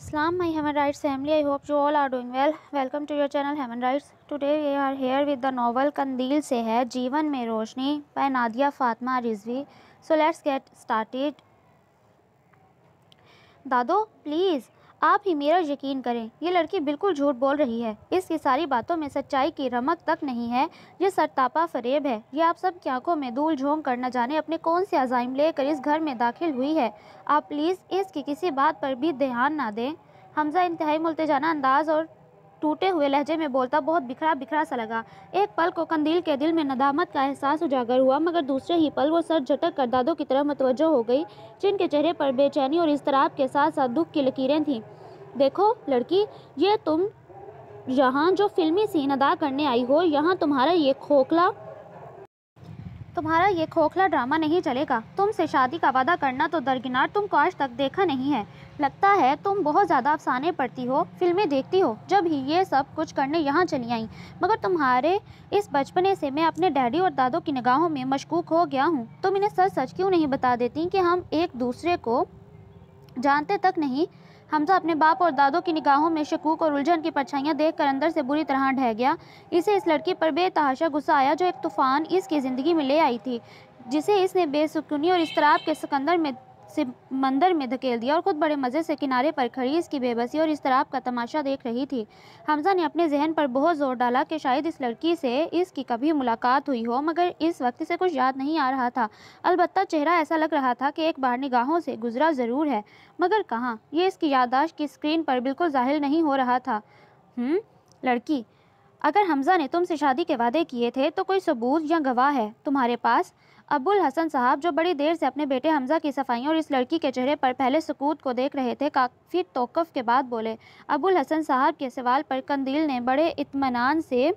Islam, my human rights family. I hope you all are doing well. Welcome to your channel Human Rights. Today we are here with the novel Kandil se hai jeevan mein roshni by Nadia Fatma Rizvi. So let's get started. dado please आप ही मेरा यकीन करें ये लड़की बिल्कुल झूठ बोल रही है इसकी सारी बातों में सच्चाई की रमक तक नहीं है ये सरतापा फरेब है ये आप सब की आंखों में धूल झोंक कर न जाने अपने कौन से अजाइम लेकर इस घर में दाखिल हुई है आप प्लीज़ इसकी किसी बात पर भी ध्यान ना दें हमजा इंतहाई मुलतजाना अंदाज और टूटे हुए लहजे में बोलता बहुत बिखरा बिखरा सा लगा एक पल को कंदील के दिल में नदामत का एहसास उजागर हुआ मगर दूसरे ही पल वो सर झटक कर दादों की तरफ मतवजो हो गई जिनके चेहरे पर बेचैनी और इसतराब के साथ साथ दुख की लकीरें थीं देखो लड़की ये तुम यहाँ जो फिल्मी सीन अदा करने आई हो यहाँ तुम्हारा ये खोखला तुम्हारा ये खोखला ड्रामा नहीं चलेगा तुमसे शादी का वादा करना तो दरगिनार तुम को आज तक देखा नहीं है लगता है तुम बहुत ज़्यादा अफसाने पढ़ती हो फिल्में देखती हो जब ही ये सब कुछ करने यहाँ चली आई मगर तुम्हारे इस बचपने से मैं अपने डैडी और दादों की निगाहों में मशकूक हो गया हूँ तुम इन्हें सच सच क्यों नहीं बता देती कि हम एक दूसरे को जानते तक नहीं हमजा तो अपने बाप और दादों की निगाहों में शकूक और उलझन की परछाइयाँ देख कर अंदर से बुरी तरह ढह गया इसे इस लड़की पर बेतहाशा गुस्सा आया जो एक तूफ़ान इसकी ज़िंदगी में ले आई थी जिसे इसने बेसुकूनी और इसतराब के सिकंदर में से मंदिर में धकेल दिया और खुद बड़े मज़े से किनारे पर खड़ी इसकी बेबसी और इस तरह का तमाशा देख रही थी हमजा ने अपने जहन पर बहुत जोर डाला कि शायद इस लड़की से इसकी कभी मुलाकात हुई हो मगर इस वक्त से कुछ याद नहीं आ रहा था अलबत् चेहरा ऐसा लग रहा था कि एक बार निगाहों से गुजरा ज़रूर है मगर कहाँ ये इसकी याददाश्त की स्क्रीन पर बिल्कुल जाहिर नहीं हो रहा था हम्म, लड़की अगर हमजा ने तुमसे शादी के वादे किए थे तो कोई सबूत या गवाह है तुम्हारे पास अबुल हसन साहब जो बड़ी देर से अपने बेटे हमजा की सफाई और इस लड़की के चेहरे पर पहले सकूत को देख रहे थे काफ़ी तोकफ़ के बाद बोले अबुल हसन साहब के सवाल पर कंदील ने बड़े इतमान से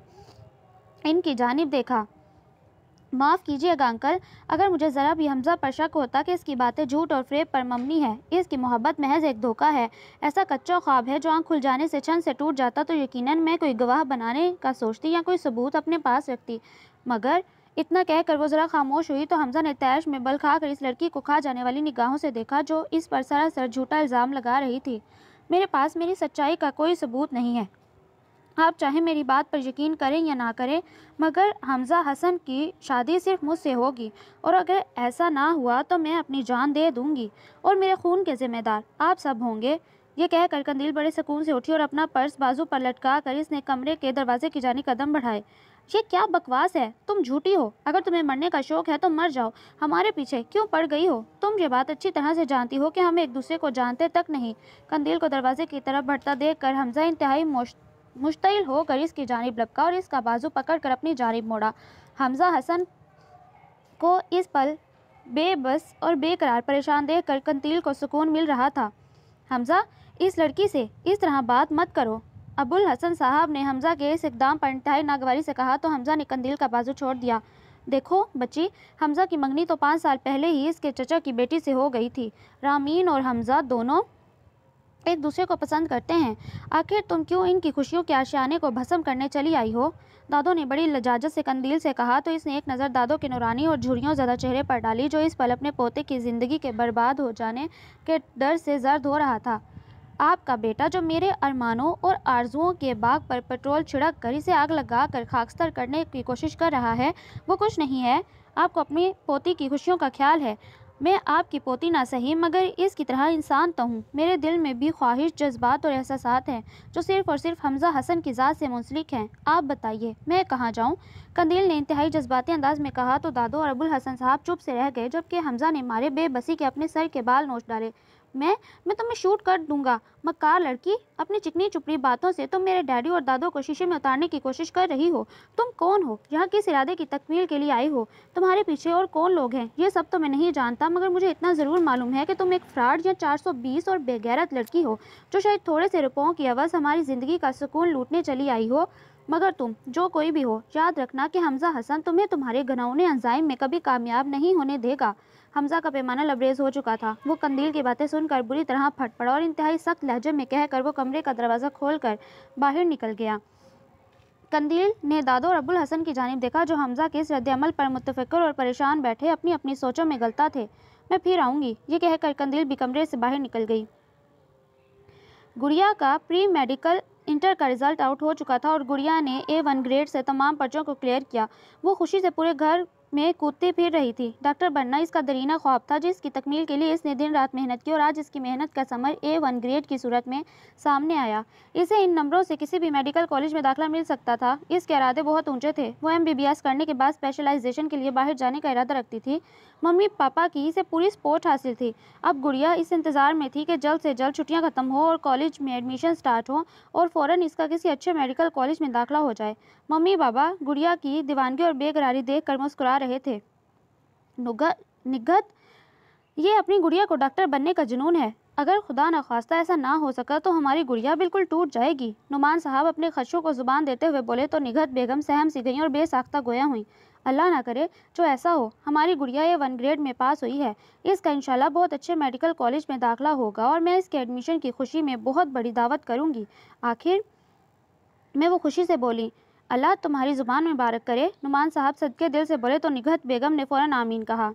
इनकी जानब देखा माफ़ कीजिएगा अंकल अगर मुझे ज़रा भी हमजा पर शक होता कि इसकी बातें झूठ और फ्रेब पर मबनी है इसकी मोहब्बत महज एक धोखा है ऐसा कच्चा ख्वाब है जो आंख खुल जाने से छन से टूट जाता तो यकीनन मैं कोई गवाह बनाने का सोचती या कोई सबूत अपने पास रखती मगर इतना कहकर वो ज़रा खामोश हुई तो हमजा ने तैश में बल खाकर इस लड़की को खा जाने वाली निगाहों से देखा जो इस पर सरासर झूठा इल्ज़ाम लगा रही थी मेरे पास मेरी सच्चाई का कोई सबूत नहीं है आप चाहे मेरी बात पर यकीन करें या ना करें मगर हमज़ा हसन की शादी सिर्फ मुझसे होगी और अगर ऐसा ना हुआ तो मैं अपनी जान दे दूंगी और मेरे खून के ज़िम्मेदार आप सब होंगे ये कहकर कंदील बड़े सुकून से उठी और अपना पर्स बाजू पर लटका कर इसने कमरे के दरवाजे की जानी कदम बढ़ाए ये क्या बकवास है तुम झूठी हो अगर तुम्हें मरने का शौक है तो मर जाओ हमारे पीछे क्यों पड़ गई हो तुम ये बात अच्छी तरह से जानती हो कि हम एक दूसरे को जानते तक नहीं कंदील को दरवाजे की तरफ बढ़ता देख कर हमजा इंतहाई मुश्तिल होकर इसकी जानब लपका और इसका बाजू पकड़ कर अपनी जानब मोड़ा हमजा हसन को इस पल बेबस और बेकरार परेशान देख कर कंदील को सुकून मिल रहा था हमजा इस लड़की से इस तरह बात मत करो अबुल हसन साहब ने हमज़ा के इस इकदाम पर इंतहाई नागवारी से कहा तो हमज़ा ने कंदील का बाजू छोड़ दिया देखो बच्ची हमज़ा की मंगनी तो पाँच साल पहले ही इसके चचा की बेटी से हो गई थी रामीन और हमज़ा दोनों एक दूसरे को पसंद करते हैं आखिर तुम क्यों इनकी खुशियों के आशियाने को भस्म करने चली आई हो दादो ने बड़ी लजाजत से कंदील से कहा तो इसने एक नज़र दादो के नुरानी और झुरियों ज़्यादा चेहरे पर डाली जो इस पल अपने पोते की ज़िंदगी के बर्बाद हो जाने के डर से जर्द हो रहा था आपका बेटा जो मेरे अरमानों और आरजुओं के बाग पर पेट्रोल छिड़क कर इसे आग लगा कर खाकस्तर करने की कोशिश कर रहा है वो कुछ नहीं है आपको अपनी पोती की खुशियों का ख्याल है मैं आपकी पोती ना सही मगर इसकी तरह इंसान तो हूँ मेरे दिल में भी ख्वाहिश जज्बात और एहसास हैं जो सिर्फ़ और सिर्फ हमजा हसन की ज़ात से मुंसलिक हैं आप बताइए मैं कहाँ जाऊँ कंदील ने इंतहाई जज्बाती अंदाज में कहा तो दादो और अबुल हसन साहब चुप से रह गए जबकि हमजा ने मारे बेबसी के अपने सर के बाल नोच डाले मैं मैं तुम्हें शूट कर दूंगा मकार लड़की अपनी चिकनी चुपड़ी बातों से तुम मेरे डैडी और दादो को शीशे में उतारने की कोशिश कर रही हो तुम कौन हो यहाँ किस इरादे की तकमील के लिए आई हो तुम्हारे पीछे और कौन लोग हैं ये सब तो मैं नहीं जानता मगर मुझे इतना ज़रूर मालूम है कि तुम एक फ्रॉड या बीस और बेगैरत लड़की हो जो शायद थोड़े से रुपयों की आवाज़ हमारी ज़िंदगी का सुकून लूटने चली आई हो मगर तुम जो कोई भी हो याद रखना कि हमजा हसन तुम्हें तुम्हारे घनौने अंजाइम में कभी कामयाब नहीं होने देगा हमजा का पैमाना लबरेज हो चुका था वो कंदील की बातें सुनकर बुरी तरह फट पड़ा और इंतहाई सख्त लहजे में कहकर वो कमरे का दरवाज़ा खोलकर बाहर निकल गया कंदील ने दादो और अबुल हसन की जानब देखा जो हमजा के इस रद्दमल पर मुतफिकर और परेशान बैठे अपनी अपनी सोचों में गलता थे मैं फिर आऊँगी ये कहकर कंदील भी कमरे से बाहर निकल गई गुड़िया का प्री मेडिकल इंटर का रिजल्ट आउट हो चुका था और गुड़िया ने ए वन ग्रेड से तमाम पर्चों को क्लियर किया वो खुशी से पूरे घर में कूदती फिर रही थी डॉक्टर बनना इसका दरीना ख्वाब था जिसकी तकमील के लिए इसने दिन रात मेहनत की और आज इसकी मेहनत का समर ए वन ग्रेड की सूरत में सामने आया इसे इन नंबरों से किसी भी मेडिकल कॉलेज में दाखिला मिल सकता था इसके इरादे बहुत ऊंचे थे वो एम करने के बाद स्पेशलाइजेशन के लिए बाहर जाने का इरादा रखती थी मम्मी पापा की इसे पूरी सपोर्ट हासिल थी अब गुड़िया इस इंतज़ार में थी कि जल्द से जल्द छुट्टियाँ ख़त्म हो और कॉलेज में एडमिशन स्टार्ट हो और फ़ौर इसका किसी अच्छे मेडिकल कॉलेज में दाखिला हो जाए मम्मी बाबा गुड़िया की दीवानगी और बेकरारी देख कर मुस्कुरा जा रहे थे निगत ये अपनी गुड़िया को डॉक्टर बनने का जुनून है अगर खुदा न खास्ता ऐसा ना हो सका तो हमारी गुड़िया बिल्कुल टूट जाएगी नुमान साहब अपने खदशों को जुबान देते हुए बोले तो निगत बेगम सहम सी गई और बेसाख्ता गोया हुई अल्लाह ना करे जो ऐसा हो हमारी गुड़िया ये वन ग्रेड में पास हुई है इसका इंशाल्लाह बहुत अच्छे मेडिकल कॉलेज में दाखिला होगा और मैं इसके एडमिशन की खुशी में बहुत बड़ी दावत करूँगी आखिर मैं वो खुशी से बोली अल्लाह तुम्हारी ज़ुबान मुबारक करे नुमान साहब सदके दिल से बोले तो निगहत बेगम ने फ़ौरन आमीन कहा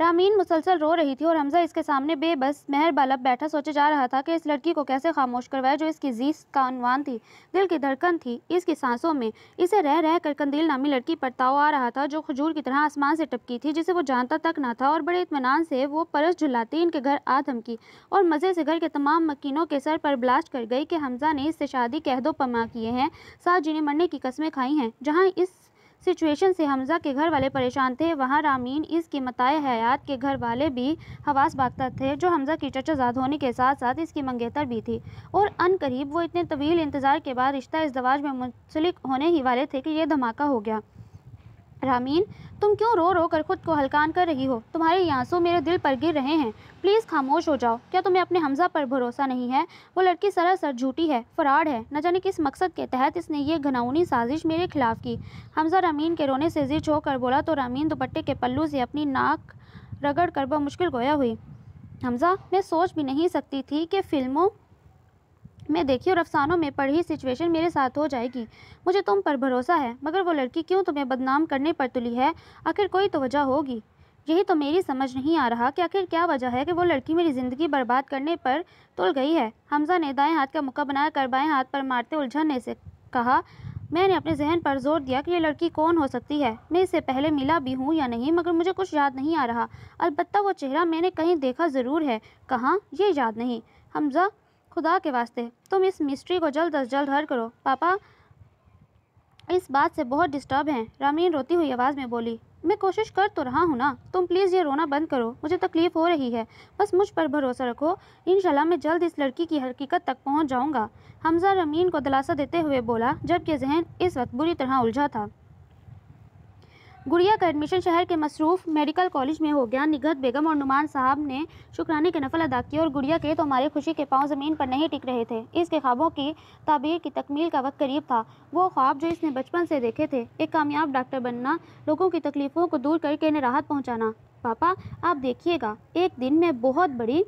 रामीन मुसलसल रो रही थी और हमजा इसके सामने बेबस मेहर बालब बैठा सोचे जा रहा था कि इस लड़की को कैसे खामोश करवाया जो इसकी जीस का अनवान थी दिल की धड़कन थी इसकी सांसों में इसे रह रह कर कंदील नामी लड़की पर ताव आ रहा था जो खजूर की तरह आसमान से टपकी थी जिसे वो जानता तक ना था और बड़े इतमान से वो परस झुलाती इनके घर आ धमकी और मज़े से घर के तमाम मकीनों के सर पर ब्लास्ट कर गई कि हमजा ने इससे शादी के अहदों पमा किए हैं साथ जिन्हें मरने की कस्में खाई हैं जहाँ इस सिचुएशन से हमजा के घर वाले परेशान थे वहाँ रामीन इसके मताए हयात के घर वाले भी हवास बागता थे जो हमजा की चचाजाद होने के साथ साथ इसकी मंगेतर भी थी और अन करीब वो इतने तवील इंतज़ार के बाद रिश्ता इस दवाज में मुंसलिक होने ही वाले थे कि यह धमाका हो गया रामीन तुम क्यों रो रो कर खुद को हलकान कर रही हो तुम्हारे आंसू मेरे दिल पर गिर रहे हैं प्लीज़ खामोश हो जाओ क्या तुम्हें अपने हमजा पर भरोसा नहीं है वो लड़की सरासर झूठी है फराड है न जाने किस मकसद के तहत इसने ये घनौनी साजिश मेरे खिलाफ की हमजा रामीन के रोने से जिर होकर बोला तो रामीन दुपट्टे के पल्लू से अपनी नाक रगड़ कर बमुश्किल गोया हुई हमजा मैं सोच भी नहीं सकती थी कि फिल्मों मैं देखी और अफसानों में पढ़ी सिचुएशन मेरे साथ हो जाएगी मुझे तुम पर भरोसा है मगर वो लड़की क्यों तुम्हें बदनाम करने पर तुली है आखिर कोई तो वजह होगी यही तो मेरी समझ नहीं आ रहा कि आखिर क्या वजह है कि वो लड़की मेरी ज़िंदगी बर्बाद करने पर तुल गई है हमजा ने दाएँ हाथ का मुक्का कर बाएँ हाथ पर मारते उलझने से कहा मैंने अपने जहन पर जोर दिया कि ये लड़की कौन हो सकती है मैं इससे पहले मिला भी हूँ या नहीं मगर मुझे कुछ याद नहीं आ रहा अलबत्ता वो चेहरा मैंने कहीं देखा ज़रूर है कहाँ ये याद नहीं हमजा खुदा के वास्ते तुम इस मिस्ट्री को जल्द अज जल्द हल करो पापा इस बात से बहुत डिस्टर्ब हैं रामीन रोती हुई आवाज़ में बोली मैं कोशिश कर तो रहा हूँ ना तुम प्लीज़ ये रोना बंद करो मुझे तकलीफ़ हो रही है बस मुझ पर भरोसा रखो इन मैं जल्द इस लड़की की हकीकत तक पहुँच जाऊँगा हमजा रमीन को दिलासा देते हुए बोला जबकि जहन इस वक्त बुरी तरह उलझा था गुड़िया का एडमिशन शहर के मसरूफ़ मेडिकल कॉलेज में हो गया निगत बेगम और नुमान साहब ने शुक्राने के नफल अदा किए और गुड़िया के तो हमारे खुशी के पाँव ज़मीन पर नहीं टिक रहे थे इसके ख्वाबों की ताबीर की तकमील का वक्त करीब था वो ख्वाब जो इसने बचपन से देखे थे एक कामयाब डॉक्टर बनना लोगों की तकलीफ़ों को दूर करके इन्हें राहत पहुँचाना पापा आप देखिएगा एक दिन में बहुत बड़ी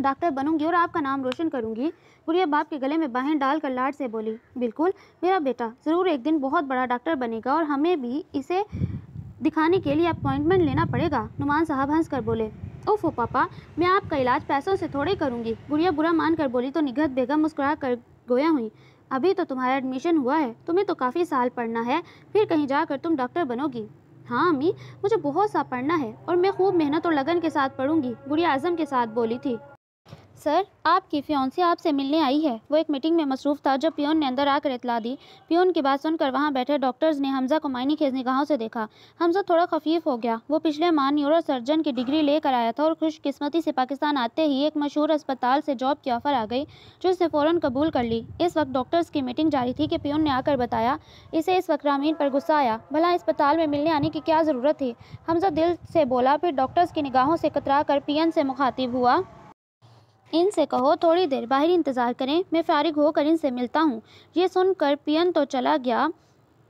डॉक्टर बनूंगी और आपका नाम रोशन करूंगी बुढ़िया बाप के गले में बाहें डालकर लाड से बोली बिल्कुल मेरा बेटा ज़रूर एक दिन बहुत बड़ा डॉक्टर बनेगा और हमें भी इसे दिखाने के लिए अपॉइंटमेंट लेना पड़ेगा नुमान साहब हंस कर बोले ओफो पापा मैं आपका इलाज पैसों से थोड़े करूंगी बुढ़िया बुरा मान कर बोली तो निगत बेगम मुस्कुरा कर गोया हुई अभी तो तुम्हारा एडमिशन हुआ है तुम्हें तो काफ़ी साल पढ़ना है फिर कहीं जाकर तुम डॉक्टर बनोगी हाँ अम्मी मुझे बहुत सा पढ़ना है और मैं खूब मेहनत और लगन के साथ पढ़ूंगी बुढ़िया आजम के साथ बोली थी सर आपकी फ्योन्सी आपसे मिलने आई है वो एक मीटिंग में मसरूफ था जब पियोन ने अंदर आकर इतला दी पियोन की बात सुनकर वहाँ बैठे डॉक्टर्स ने हमजा को मायने खेज निगाहों से देखा हमजा थोड़ा खफीफ हो गया वो पिछले माह न्यूरो सर्जन की डिग्री लेकर आया था और खुशकिस्मती से पाकिस्तान आते ही एक मशहूर अस्पताल से जॉब की ऑफ़र आ गई जो उसने फ़ौरन कबूल कर ली इस वक्त डॉक्टर्स की मीटिंग जारी थी कि पियोन ने आकर बताया इसे इस वक्त रामीन पर गुस्सा आया भला अस्पताल में मिलने आने की क्या ज़रूरत थी हमजा दिल से बोला फिर डॉक्टर्स की निगाहों से कतरा कर पियन से मुखातिब हुआ इनसे कहो थोड़ी देर बाहर इंतज़ार करें मैं फारिग होकर इनसे मिलता हूँ ये सुनकर पियन तो चला गया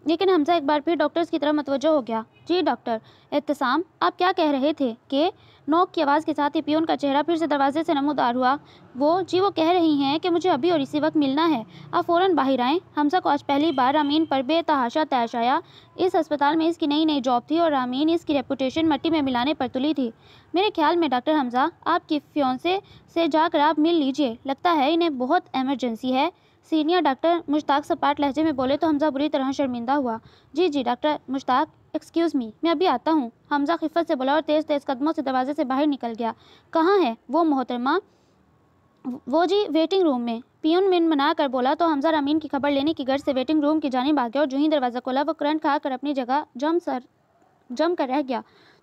लेकिन हमसे एक बार फिर डॉक्टर्स की तरह मतवजो हो गया जी डॉक्टर एहतसाम आप क्या कह रहे थे कि नोक की आवाज़ के साथ ही पियोन का चेहरा फिर से दरवाजे से नमोदार हुआ वो जी वो कह रही हैं कि मुझे अभी और इसी वक्त मिलना है आप फ़ौरन बाहर आएँ हमसा को आज पहली बार रामीन पर बेतहाशा तैश आया इस अस्पताल में इसकी नई नई जॉब थी और रामीन इसकी रेपुटेशन मट्टी में मिलाने पर तुली थी मेरे ख्याल में डॉक्टर हमजा आपकी से से जाकर आप मिल लीजिए लगता है इन्हें बहुत एमरजेंसी है सीनियर डॉक्टर मुश्ताक सपाट लहजे में बोले तो हमजा बुरी तरह शर्मिंदा हुआ जी जी डॉक्टर मुश्ताक एक्सक्यूज़ मी मैं अभी आता हूँ हमजा खिफत से बोला और तेज़ तेज़ कदमों से दरवाजे से बाहर निकल गया कहाँ है वो मोहतरमा वो जी वेटिंग रूम में पियन मिन मना कर बोला तो हमजा रामीन की खबर लेने की गर्ज से वेटिंग रूम की जानी भाग गया और जो ही दरवाज़ा खोला वो करंट खा कर अपनी जगह जम सर जम कर रह गया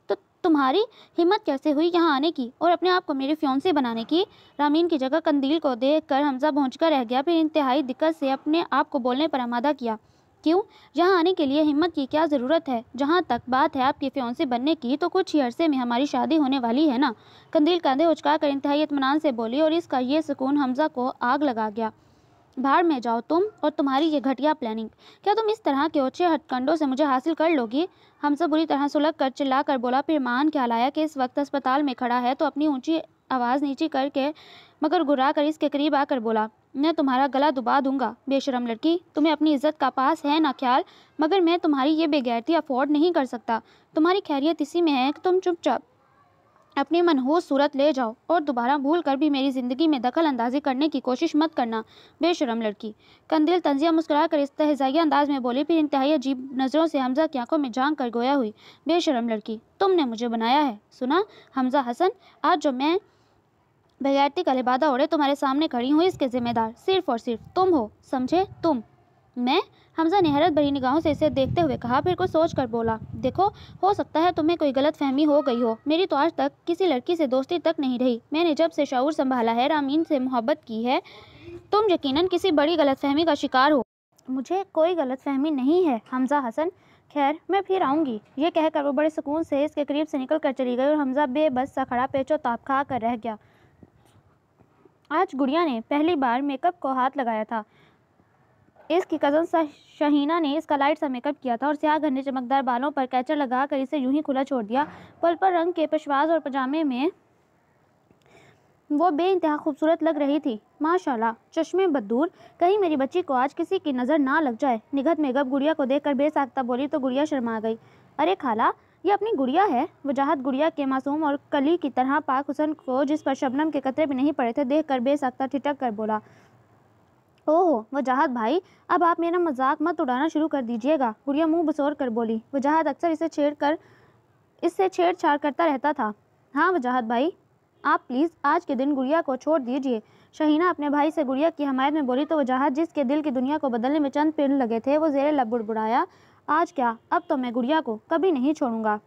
तो तुम्हारी हिम्मत कैसे हुई यहाँ आने की और अपने आप को मेरे फ्योन से बनाने की रामीन की जगह कंदील को देख कर हमजा पहुँच कर रह गया फिर इंतहाई दिक्कत से अपने आप को बोलने पर आमादा किया क्यों यहाँ आने के लिए हिम्मत की क्या ज़रूरत है जहाँ तक बात है आपके फ्यों से बनने की तो कुछ ही अरसे में हमारी शादी होने वाली है ना कंदील कंधे उचका कर इंतहाई इतमान से बोली और इसका ये सुकून हमजा को आग लगा गया भाड़ में जाओ तुम और तुम्हारी ये घटिया प्लानिंग क्या तुम इस तरह के ओछे हटकंडों से मुझे हासिल कर लोगी हमसे बुरी तरह सुलग कर चिल्ला कर बोला फिर मान के हलाया कि इस वक्त अस्पताल में खड़ा है तो अपनी ऊंची आवाज़ नीचे करके मगर घुरा कर इसके करीब आकर बोला मैं तुम्हारा गला दुबा दूंगा बेशरम लड़की तुम्हें अपनी इज्जत का पास है ना ख्याल मगर मैं तुम्हारी ये बेगैरती अफोर्ड नहीं कर सकता तुम्हारी खैरियत इसी में है कि तुम चुपचाप अपनी मनहूस सूरत ले जाओ और दोबारा भूल कर भी मेरी ज़िंदगी में दखल अंदाजी करने की कोशिश मत करना बेशरम लड़की कंदिल तंजिया मुस्कुरा कर इस तहजाया अंदाज में बोली फिर इंतहाई अजीब नज़रों से हमजा की आंखों में झांक कर गोया हुई बेशरम लड़की तुमने मुझे बनाया है सुना हमजा हसन आज जो मैं बेगैरती कलेबादा ओढ़े तुम्हारे सामने खड़ी हूँ इसके जिम्मेदार सिर्फ और सिर्फ तुम हो समझे तुम मैं हमजा ने हैरत भरी निगाहों से इसे देखते हुए कहा फिर कुछ सोच कर बोला देखो हो सकता है तुम्हें कोई गलत फहमी हो गई हो मेरी तो आज तक किसी लड़की से दोस्ती तक नहीं रही मैंने जब से शाऊर संभाला है रामीन से मोहब्बत की है तुम यकीनन किसी बड़ी गलत फहमी का शिकार हो मुझे कोई गलत फहमी नहीं है हमजा हसन खैर मैं फिर आऊँगी ये कहकर वो बड़े सुकून से इसके करीब से निकल कर चली गई और हमजा बेबस सा खड़ा पेचो ताप खा कर रह गया आज गुड़िया ने पहली बार मेकअप को हाथ लगाया था इसकी कज़न शहीना ने इसका लाइट सा मेकअप किया था और स्याह घने चमकदार बालों पर कैचर लगा कर इसे यूं ही खुला छोड़ दिया पल पर रंग के पेशवाज और पजामे में वो बे खूबसूरत लग रही थी माशाल्लाह चश्मे बदूर कहीं मेरी बच्ची को आज किसी की नज़र ना लग जाए निगत मेकअप गुड़िया को देखकर बेसाख्ता बोली तो गुड़िया शर्मा गई अरे खाला ये अपनी गुड़िया है वजाहत गुड़िया के मासूम और कली की तरह पाक हुसन को जिस पर शबनम के कतरे भी नहीं पड़े थे देख कर बेसख्ता ठिटक कर बोला ओहो वजाहत भाई अब आप मेरा मजाक मत उड़ाना शुरू कर दीजिएगा गुड़िया मुंह बसोर कर बोली वजाहत अक्सर इसे छेड़ कर इससे छेड़छाड़ करता रहता था हाँ वजाहत भाई आप प्लीज़ आज के दिन गुड़िया को छोड़ दीजिए शहीना अपने भाई से गुड़िया की हमायत में बोली तो वजाहत जिसके दिल की दुनिया को बदलने में चंद पेड़ लगे थे वो जेर लब बुड़बुड़ाया आज क्या अब तो मैं गुड़िया को कभी नहीं छोड़ूंगा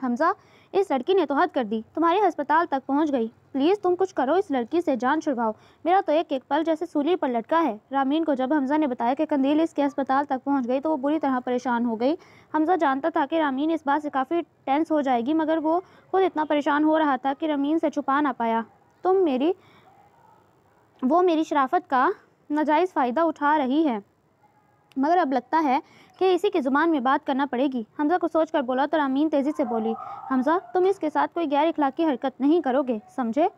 हमजा इस लड़की ने तो हद कर दी तुम्हारे अस्पताल तक पहुंच गई प्लीज़ तुम कुछ करो इस लड़की से जान छुड़वाओ मेरा तो एक एक पल जैसे सूली पर लटका है रामीन को जब हमजा ने बताया कि कंदील इसके अस्पताल तक पहुंच गई तो वो बुरी तरह परेशान हो गई हमजा जानता था कि रामीन इस बात से काफ़ी टेंस हो जाएगी मगर वो खुद इतना परेशान हो रहा था कि रामीन से छुपा ना पाया तुम मेरी वो मेरी शराफत का नाजायज़ फ़ायदा उठा रही है मगर अब लगता है कि इसी की ज़ुबान में बात करना पड़ेगी हमजा को सोच कर बोला तो रामीन तेज़ी से बोली हमजा तुम इसके साथ कोई गैर अखलाकी हरकत नहीं करोगे समझे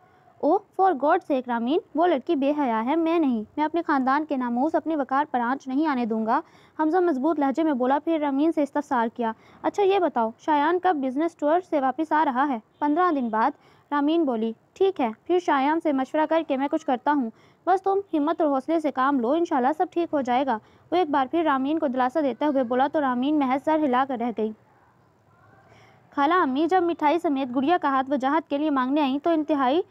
ओ फॉर गॉड एक रामीन वो लड़की बेहया है मैं नहीं मैं अपने ख़ानदान के नामोस अपने वकार पर आँच नहीं आने दूंगा हमजा मजबूत लहजे में बोला फिर रामीन से इस्तफसार किया अच्छा ये बताओ शायान कब बिज़नेस टूर से वापस आ रहा है पंद्रह दिन बाद रामीन बोली ठीक है फिर शायम से मशवरा करके मैं कुछ करता हूँ बस तुम हिम्मत और हौसले से काम लो इनशाला सब ठीक हो जाएगा वो एक बार फिर रामीन को दिलासा देते हुए बोला तो रामीन महज सर हिला कर रह गई खाला अम्मी जब मिठाई समेत गुड़िया का हाथ वजाहत के लिए मांगने आई तो इंतहाई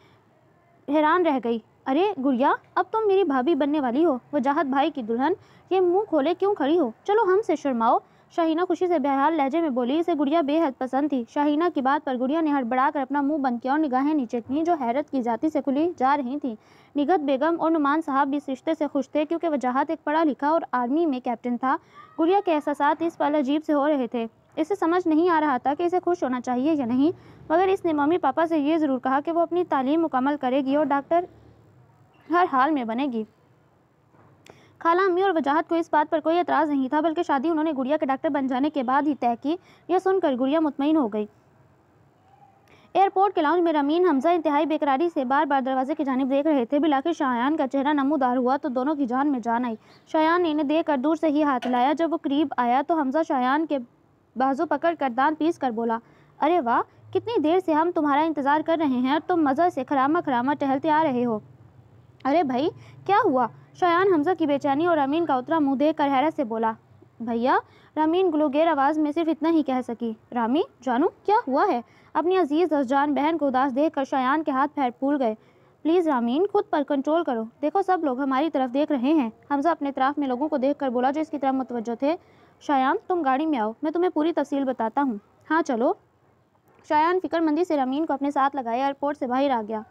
हैरान रह गई अरे गुड़िया अब तुम मेरी भाभी बनने वाली हो वजाहत भाई की दुल्हन ये मुंह खोले क्यों खड़ी हो चलो हमसे शर्माओ शाहीना खुशी से बेहाल लहजे में बोली इसे गुड़िया बेहद पसंद थी शाहीना की बात पर गुड़िया ने कर अपना मुंह बंद किया और निगाहें नीचे की जो हैरत की जाति से खुली जा रही थी निगत बेगम और नुमान साहब भी इस रिश्ते से खुश थे क्योंकि वजाहत एक पढ़ा लिखा और आर्मी में कैप्टन था गुड़िया के एहसास इस पल अजीब से हो रहे थे इसे समझ नहीं आ रहा था कि इसे खुश होना चाहिए या नहीं मगर इसने मम्मी पापा से ये ज़रूर कहा कि वो अपनी तालीम मुकम्मल करेगी और डॉक्टर हर हाल में बनेगी खाला अम्मी और वजाहत को इस बात पर कोई एतराज़ नहीं था बल्कि शादी उन्होंने गुड़िया के डॉक्टर बन जाने के बाद ही तय की यह सुनकर गुड़िया मुतमिन हो गई एयरपोर्ट के लाउंज में रमीन हमजा इंतहाई बेकरारी से बार बार दरवाजे की जानब देख रहे थे बिलाखिर शायान का चेहरा नमोदार हुआ तो दोनों की जान में जान आई शायान ने इन्हें देख कर दूर से ही हाथ लाया जब वो करीब आया तो हमजा शायान के बाजू पकड़ कर दांत पीस कर बोला अरे वाह कितनी देर से हम तुम्हारा इंतज़ार कर रहे हैं और तुम मज़ा से खरामा खरामा टहलते आ रहे हो अरे भाई क्या हुआ शयान हमजा की बेचैनी और रमीन का उतरा मुंह देख कर हैरत से बोला भैया रामीन गुलगेर आवाज़ में सिर्फ इतना ही कह सकी रामी जानू क्या हुआ है अपनी अजीज़ और जान बहन को उदास देख कर शायान के हाथ पैर फूल गए प्लीज़ रामीन खुद पर कंट्रोल करो देखो सब लोग हमारी तरफ देख रहे हैं हमजा अपने तरफ में लोगों को देख कर बोला जो इसकी तरफ मुतवजह थे शयान तुम गाड़ी में आओ मैं तुम्हें पूरी तफसील बताता हूँ हाँ चलो शायान फिक्रमंदी से रमीन को अपने साथ लगाए एयरपोर्ट से बाहर आ गया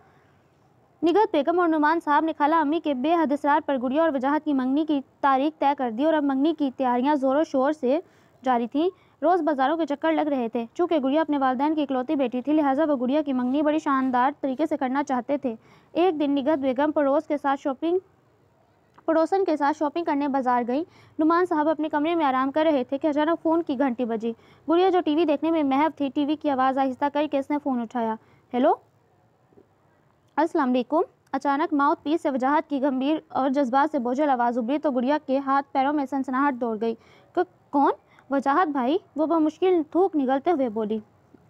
निगत बेगम और नुमान साहब ने खाला अम्मी के बेहद इसरार पर गुड़िया और वजाहत की मंगनी की तारीख तय कर दी और अब मंगनी की तैयारियां ज़ोरों शोर से जारी थीं रोज़ बाज़ारों के चक्कर लग रहे थे चूँकि गुड़िया अपने वालदेन की इकलौती बेटी थी लिहाजा वह गुड़िया की मंगनी बड़ी शानदार तरीके से करना चाहते थे एक दिन निगत बेगम पड़ोस के साथ शॉपिंग पड़ोसन के साथ शॉपिंग करने बाजार गई नुमान साहब अपने कमरे में आराम कर रहे थे कि अचानक फ़ोन की घंटी बजी गुड़िया जो टीवी देखने में महव थी टीवी की आवाज़ आहिस्ता करके इसने फ़ोन उठाया हेलो अस्सलाम वालेकुम अचानक माउथ पीस से वजाहत की गंभीर और जज्बात से बोझल आवाज़ उभरी तो गुड़िया के हाथ पैरों में सनसनाहट दौड़ गई कौन वजाहत भाई वो बमुश्किल थूक निकलते हुए बोली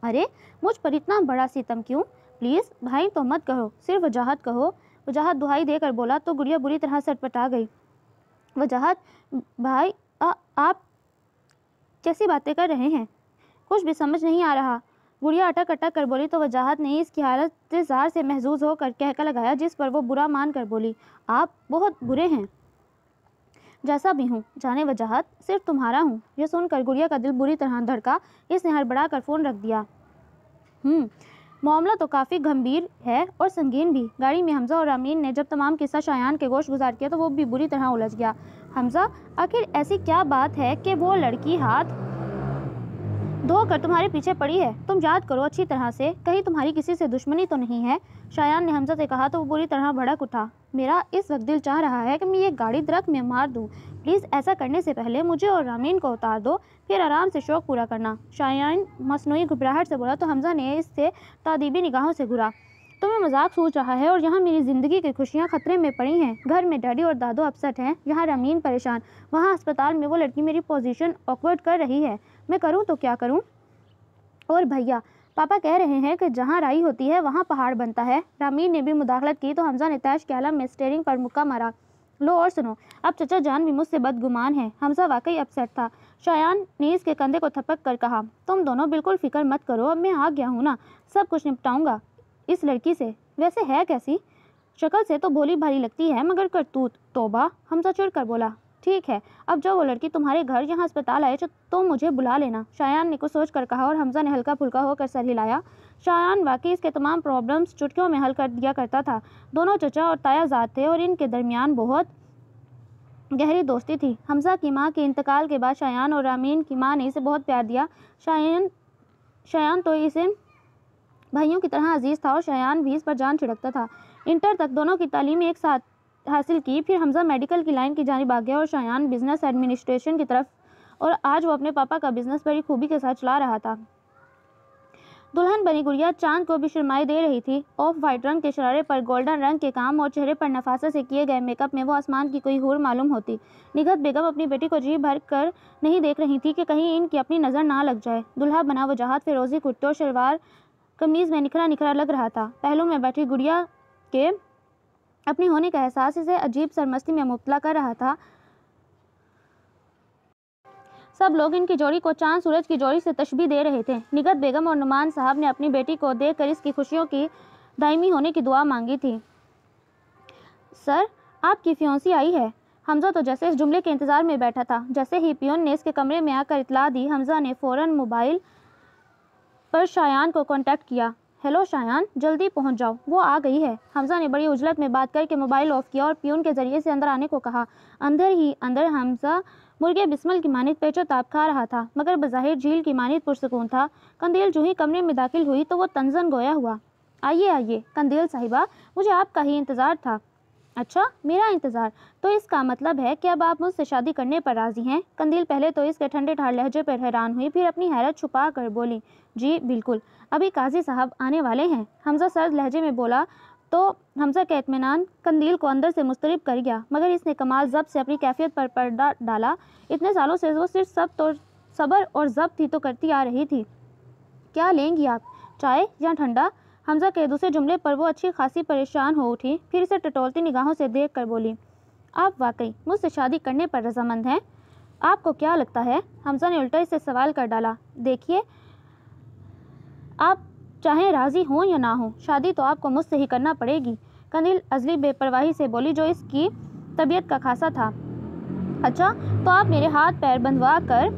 अरे मुझ पर इतना बड़ा सितम क्यों प्लीज़ भाई तो मत कहो सिर्फ वजाहत कहो वजाहत दुहाई देकर बोला तो गुड़िया बुरी तरह सटपटा गई वजाहत भाई आ, आप कैसी बातें कर रहे हैं कुछ भी समझ नहीं आ रहा बुढ़िया अटक अटक कर बोली तो वजाहत नहीं इसकी हालत जहर से महजूज होकर कहका लगाया जिस पर वो बुरा मान कर बोली आप बहुत बुरे हैं जैसा भी हूँ जाने वजाहत सिर्फ तुम्हारा हूँ यह सुनकर गुड़िया का दिल बुरी तरह धड़का इसने हड़बड़ा कर फ़ोन रख दिया हम्म, मामला तो काफ़ी गंभीर है और संगीन भी गाड़ी में हमजा और अमीन ने जब तमाम किस्सा शायान के गोश गुजार किया तो वो भी बुरी तरह उलझ गया हमजा आखिर ऐसी क्या बात है कि वो लड़की हाथ धो कर तुम्हारे पीछे पड़ी है तुम याद करो अच्छी तरह से कहीं तुम्हारी किसी से दुश्मनी तो नहीं है शायान ने हमजा से कहा तो वो बुरी तरह भड़क उठा मेरा इस वक्त दिल चाह रहा है कि मैं ये गाड़ी दरख्त में मार दूँ प्लीज़ ऐसा करने से पहले मुझे और रामीन को उतार दो फिर आराम से शौक पूरा करना शायान मसनू घबराहट से बोला तो हमजा ने इससे तदीबी निगाहों से घुरा तुम्हें मजाक सोच रहा है और यहाँ मेरी ज़िंदगी की खुशियाँ खतरे में पड़ी हैं घर में डैडी और दादो अपसेट हैं यहाँ रमीन परेशान वहाँ अस्पताल में वो लड़की मेरी पोजीशन ऑकवर्ड कर रही है मैं करूँ तो क्या करूँ और भैया पापा कह रहे हैं कि जहाँ राई होती है वहाँ पहाड़ बनता है रामीन ने भी मुदाखलत की तो हमजा ने तैश के आलम में स्टेयरिंग पर मुक्का मारा लो और सुनो अब चचा जान भी मुझसे बदगुमान है हमजा वाकई अपसेट था शायान ने इसके कंधे को थपक कर कहा तुम दोनों बिल्कुल फिक्र मत करो अब मैं आ गया हूँ ना सब कुछ निपटाऊंगा इस लड़की से वैसे है कैसी शक्ल से तो भोली भारी लगती है मगर करतूत तोबा हमजा चुड़ कर बोला ठीक है अब जब वो लड़की तुम्हारे घर यहाँ अस्पताल आए तो मुझे बुला लेना शायान ने कुछ सोच कर कहा और हमजा ने हल्का फुल्का होकर सर हिलाया शायान वाकई इसके तमाम प्रॉब्लम्स चुटकियों में हल कर दिया करता था दोनों चचा और ताया जात थे और इनके दरमियान बहुत गहरी दोस्ती थी हमजा की माँ के इंतकाल के बाद शायान और रामीन की माँ ने इसे बहुत प्यार दिया शायान शायान तो इसे भाइयों की तरह अजीज़ था और शायान भी इस पर जान छिड़कता था इंटर तक दोनों की तालीम एक साथ हासिल की फिर हमज़ा मेडिकल की लाइन की जानब आ गया और शायान बिज़नेस एडमिनिस्ट्रेशन की तरफ और आज वो अपने पापा का बिज़नेस बड़ी खूबी के साथ चला रहा था दुल्हन बनी गुड़िया चांद को भी शर्माई दे रही थी ऑफ वाइट रंग के शरारे पर गोल्डन रंग के काम और चेहरे पर नफासा से किए गए मेकअप में वो आसमान की कोई हूर मालूम होती निगत बेगम अपनी बेटी को जी भर कर नहीं देख रही थी कि कहीं इनकी अपनी नज़र ना लग जाए दुल्हा बना वजाहत फिरोजी कुर्ते और शलवार कमीज़ में निखरा निखरा लग रहा था पहलू में बैठी गुड़िया के अपने होने का एहसास इसे अजीब सरमस्ती में मुबला कर रहा था सब लोग इनकी जोड़ी को चांद सूरज की जोड़ी से तशबी दे रहे थे निगत बेगम और नुमान साहब ने अपनी बेटी को देख कर इसकी खुशियों की दायमी होने की दुआ मांगी थी सर आपकी फ्योंसी आई है हमजा तो जैसे इस जुमले के इंतज़ार में बैठा था जैसे ही पियोन ने इसके कमरे में आकर इतला दी हमजा ने फ़ौरन मोबाइल पर शायान को कांटेक्ट किया हेलो शायान जल्दी पहुंच जाओ वो आ गई है हमजा ने बड़ी उजलत में बात करके मोबाइल ऑफ किया और प्यून के ज़रिए से अंदर आने को कहा अंदर ही अंदर हमजा मुर्गे बिस्मल की मानित पेचो ताप खा रहा था मगर बज़ाहिर झील की मानद पुरसकून था कंदील जो ही कमरे में दाखिल हुई तो वो तंजन गोया हुआ आइए आइए कंदील साहिबा मुझे आपका ही इंतज़ार था अच्छा मेरा इंतज़ार तो इसका मतलब है कि अब आप मुझसे शादी करने पर राज़ी हैं कंदील पहले तो इसके ठंडे ठार लहजे पर हैरान हुई फिर अपनी हैरत छुपा कर बोली जी बिल्कुल अभी काजी साहब आने वाले हैं हमजा सर्द लहजे में बोला तो हमजा के इतमान कंदील को अंदर से मुस्तरब कर गया मगर इसने कमाल जब्त से अपनी कैफियत पर पर्दा डाला इतने सालों से वो सिर्फ सब तो सब्र और जब्त ही तो करती आ रही थी क्या लेंगी आप चाय या ठंडा हमजा के दूसरे जुमले पर वो अच्छी खासी परेशान हो उठी फिर उसे टटोलती निगाहों से देख कर बोली आप वाकई मुझसे शादी करने पर रजामंद हैं आपको क्या लगता है हमजा ने उल्टा इसे सवाल कर डाला देखिए आप चाहे राज़ी हों या ना हों शादी तो आपको मुझसे ही करना पड़ेगी कंदील अजली बेपरवाही से बोली जो इसकी तबीयत का खासा था अच्छा तो आप मेरे हाथ पैर बंधवा कर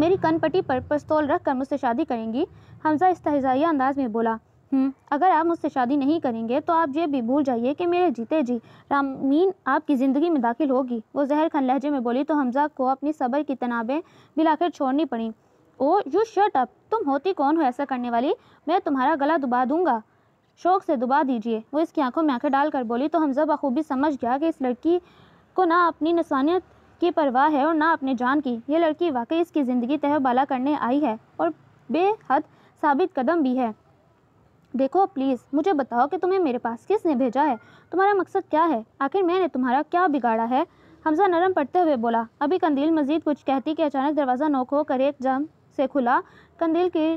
मेरी कनपट्टी पर पस्तौल रख कर मुझसे शादी करेंगी हमजा इस तहजाइया अंदाज में बोला हम्म, अगर आप मुझसे शादी नहीं करेंगे तो आप ये भी भूल जाइए कि मेरे जीते जी रामीन आपकी ज़िंदगी में दाखिल होगी वो जहर खन लहजे में बोली तो हमजा को अपनी सब्र की तनावें मिलाकर छोड़नी पड़ी ओ यू शर्ट अप तुम होती कौन हो ऐसा करने वाली मैं तुम्हारा गला दुबा दूंगा शौक से दुबा दीजिए वो इसकी आंखों में आंखें डालकर बोली तो हमजा बखूबी समझ गया कि इस लड़की को ना अपनी नसानियत की परवाह है और ना अपने जान की यह लड़की वाकई इसकी ज़िंदगी तह बाला करने आई है और बेहद साबित कदम भी है देखो प्लीज़ मुझे बताओ कि तुम्हें मेरे पास किसने भेजा है तुम्हारा मकसद क्या है आखिर मैंने तुम्हारा क्या बिगाड़ा है हमजा नरम पड़ते हुए बोला अभी कंदील मजीद कुछ कहती कि अचानक दरवाज़ा नोक होकर एक जम से खुला कंदील की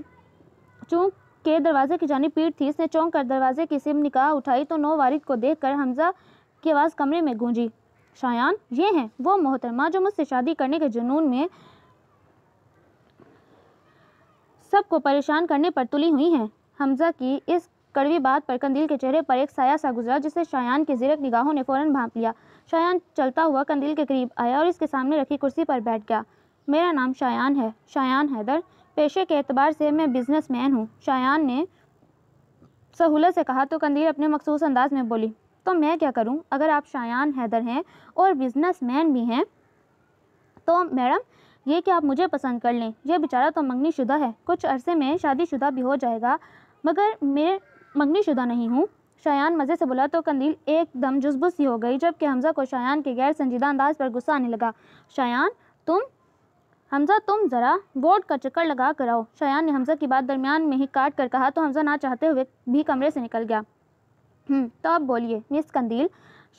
चूँक के दरवाजे की जानी पीट थी इसने चौंक कर दरवाजे की सिम निकाह उठाई तो नो वारिद को देख कर हमजा की आवाज़ कमरे में गूंजी शायान ये हैं वो मोहतरमा जो मुझसे शादी करने के जुनून में सबको परेशान करने पर तुली हुई हैं हमजा की इस कड़वी बात पर कंदील के चेहरे पर एक साया सा गुजरा जिसे शायान के जीरक निगाहों ने फ़ौरन भांप लिया शायान चलता हुआ कंदील के करीब आया और इसके सामने रखी कुर्सी पर बैठ गया मेरा नाम शायान है शायान हैदर पेशे के अतबार से मैं बिजनेस मैन हूँ शायान ने सहूलत से कहा तो कंदील अपने मखसूस अंदाज में बोली तो मैं क्या करूँ अगर आप शायान हैदर हैं और बिजनेस मैन भी हैं तो मैडम ये कि आप मुझे पसंद कर लें यह बेचारा तो मंगनी शुदा है कुछ अरसे में शादीशुदा भी हो जाएगा मगर मैं मंगनीशुदा नहीं हूँ शायान मज़े से बोला तो कंदील एकदम जुजबुस सी हो गई जबकि हमज़ा को शायान के गैर संजीदा अंदाज पर गुस्सा आने लगा शायान तुम हमज़ा तुम ज़रा बोर्ड का चक्कर लगा कर आओ शायान ने हमज़ा की बात दरमियान में ही काट कर कहा तो हमज़ा ना चाहते हुए भी कमरे से निकल गया हम्म, तो अब बोलिए मिस कंदील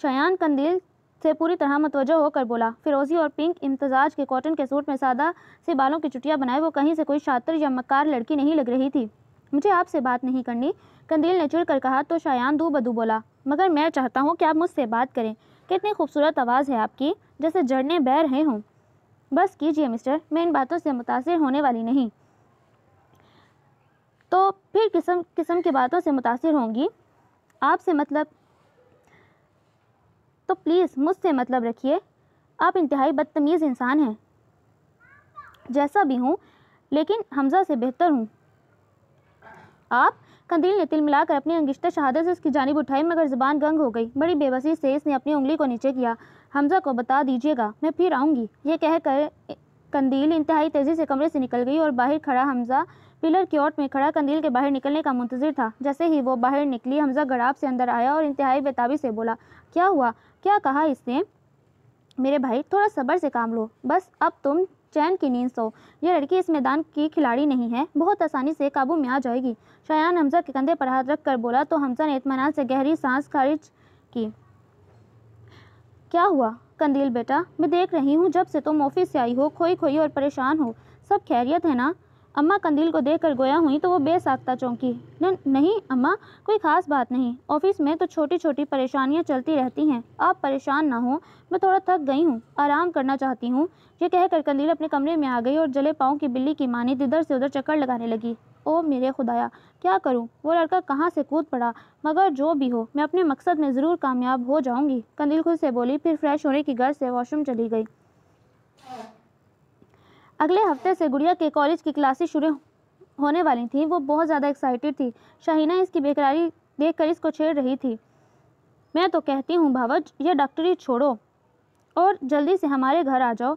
शायान कंदील से पूरी तरह मतवजह होकर बोला फिरोजी और पिंक इम्तजाज के कॉटन के सूट में सादा से बालों की चुटिया बनाए वो कहीं से कोई शातिर या मकार लड़की नहीं लग रही थी मुझे आपसे बात नहीं करनी कंदील ने चिड़ कर कहा तो शायान दो बदू बोला मगर मैं चाहता हूँ कि आप मुझसे बात करें कितनी खूबसूरत आवाज़ है आपकी जैसे जड़ने बह रहे हों बस कीजिए मिस्टर मैं इन बातों से मुतासर होने वाली नहीं तो फिर किस्म किस्म की बातों से मुतासर होंगी आपसे मतलब तो प्लीज़ मुझसे मतलब रखिए आप इंतहाई बदतमीज़ इंसान हैं जैसा भी हूँ लेकिन हमजा से बेहतर हूँ आप कंदील ने तिल मिलाकर अपनी अंगिश्ता शहादत से उसकी जानब उठाई मगर जबान गंग हो गई बड़ी बेबसी से इसने अपनी उंगली को नीचे किया हमजा को बता दीजिएगा मैं फिर आऊँगी यह कहकर कंदील इंतहाई तेज़ी से कमरे से निकल गई और बाहर खड़ा हमजा पिलर की ओट में खड़ा कंदील के बाहर निकलने का मुंतजर था जैसे ही वो बाहर निकली हमजा गड़ाब से अंदर आया और इंतहाई बेताबी से बोला क्या हुआ क्या कहा इसने मेरे भाई थोड़ा सब्र से काम लो बस अब तुम चैन की नींद सो ये लड़की इस मैदान की खिलाड़ी नहीं है बहुत आसानी से काबू में आ जाएगी शायान हमजा के कंधे पर हाथ रख कर बोला तो हमजा ने इतमान से गहरी सांस खारिज की क्या हुआ कंदील बेटा मैं देख रही हूँ जब से तुम ऑफिस से आई हो खोई खोई और परेशान हो सब खैरियत है ना अम्मा कंदील को देखकर गोया हुई तो वो बेसाख्ता चौंकी नहीं अम्मा कोई ख़ास बात नहीं ऑफिस में तो छोटी छोटी परेशानियाँ चलती रहती हैं आप परेशान ना हो मैं थोड़ा थक गई हूँ आराम करना चाहती हूँ ये कहकर कंदील अपने कमरे में आ गई और जले पाँव की बिल्ली की माने इधर से उधर चक्कर लगाने लगी ओ मेरे खुदाया क्या करूं वो लड़का कहां से कूद पड़ा मगर जो भी हो मैं अपने मकसद में ज़रूर कामयाब हो जाऊंगी कंदील खुद से बोली फिर फ्रेश होने की गर्ज से वॉशरूम चली गई अगले हफ्ते से गुड़िया के कॉलेज की क्लासेस शुरू होने वाली थी वो बहुत ज़्यादा एक्साइटेड थी शाहिना इसकी बेकरारी देख कर इसको छेड़ रही थी मैं तो कहती हूँ भावच यह डॉक्टरी छोड़ो और जल्दी से हमारे घर आ जाओ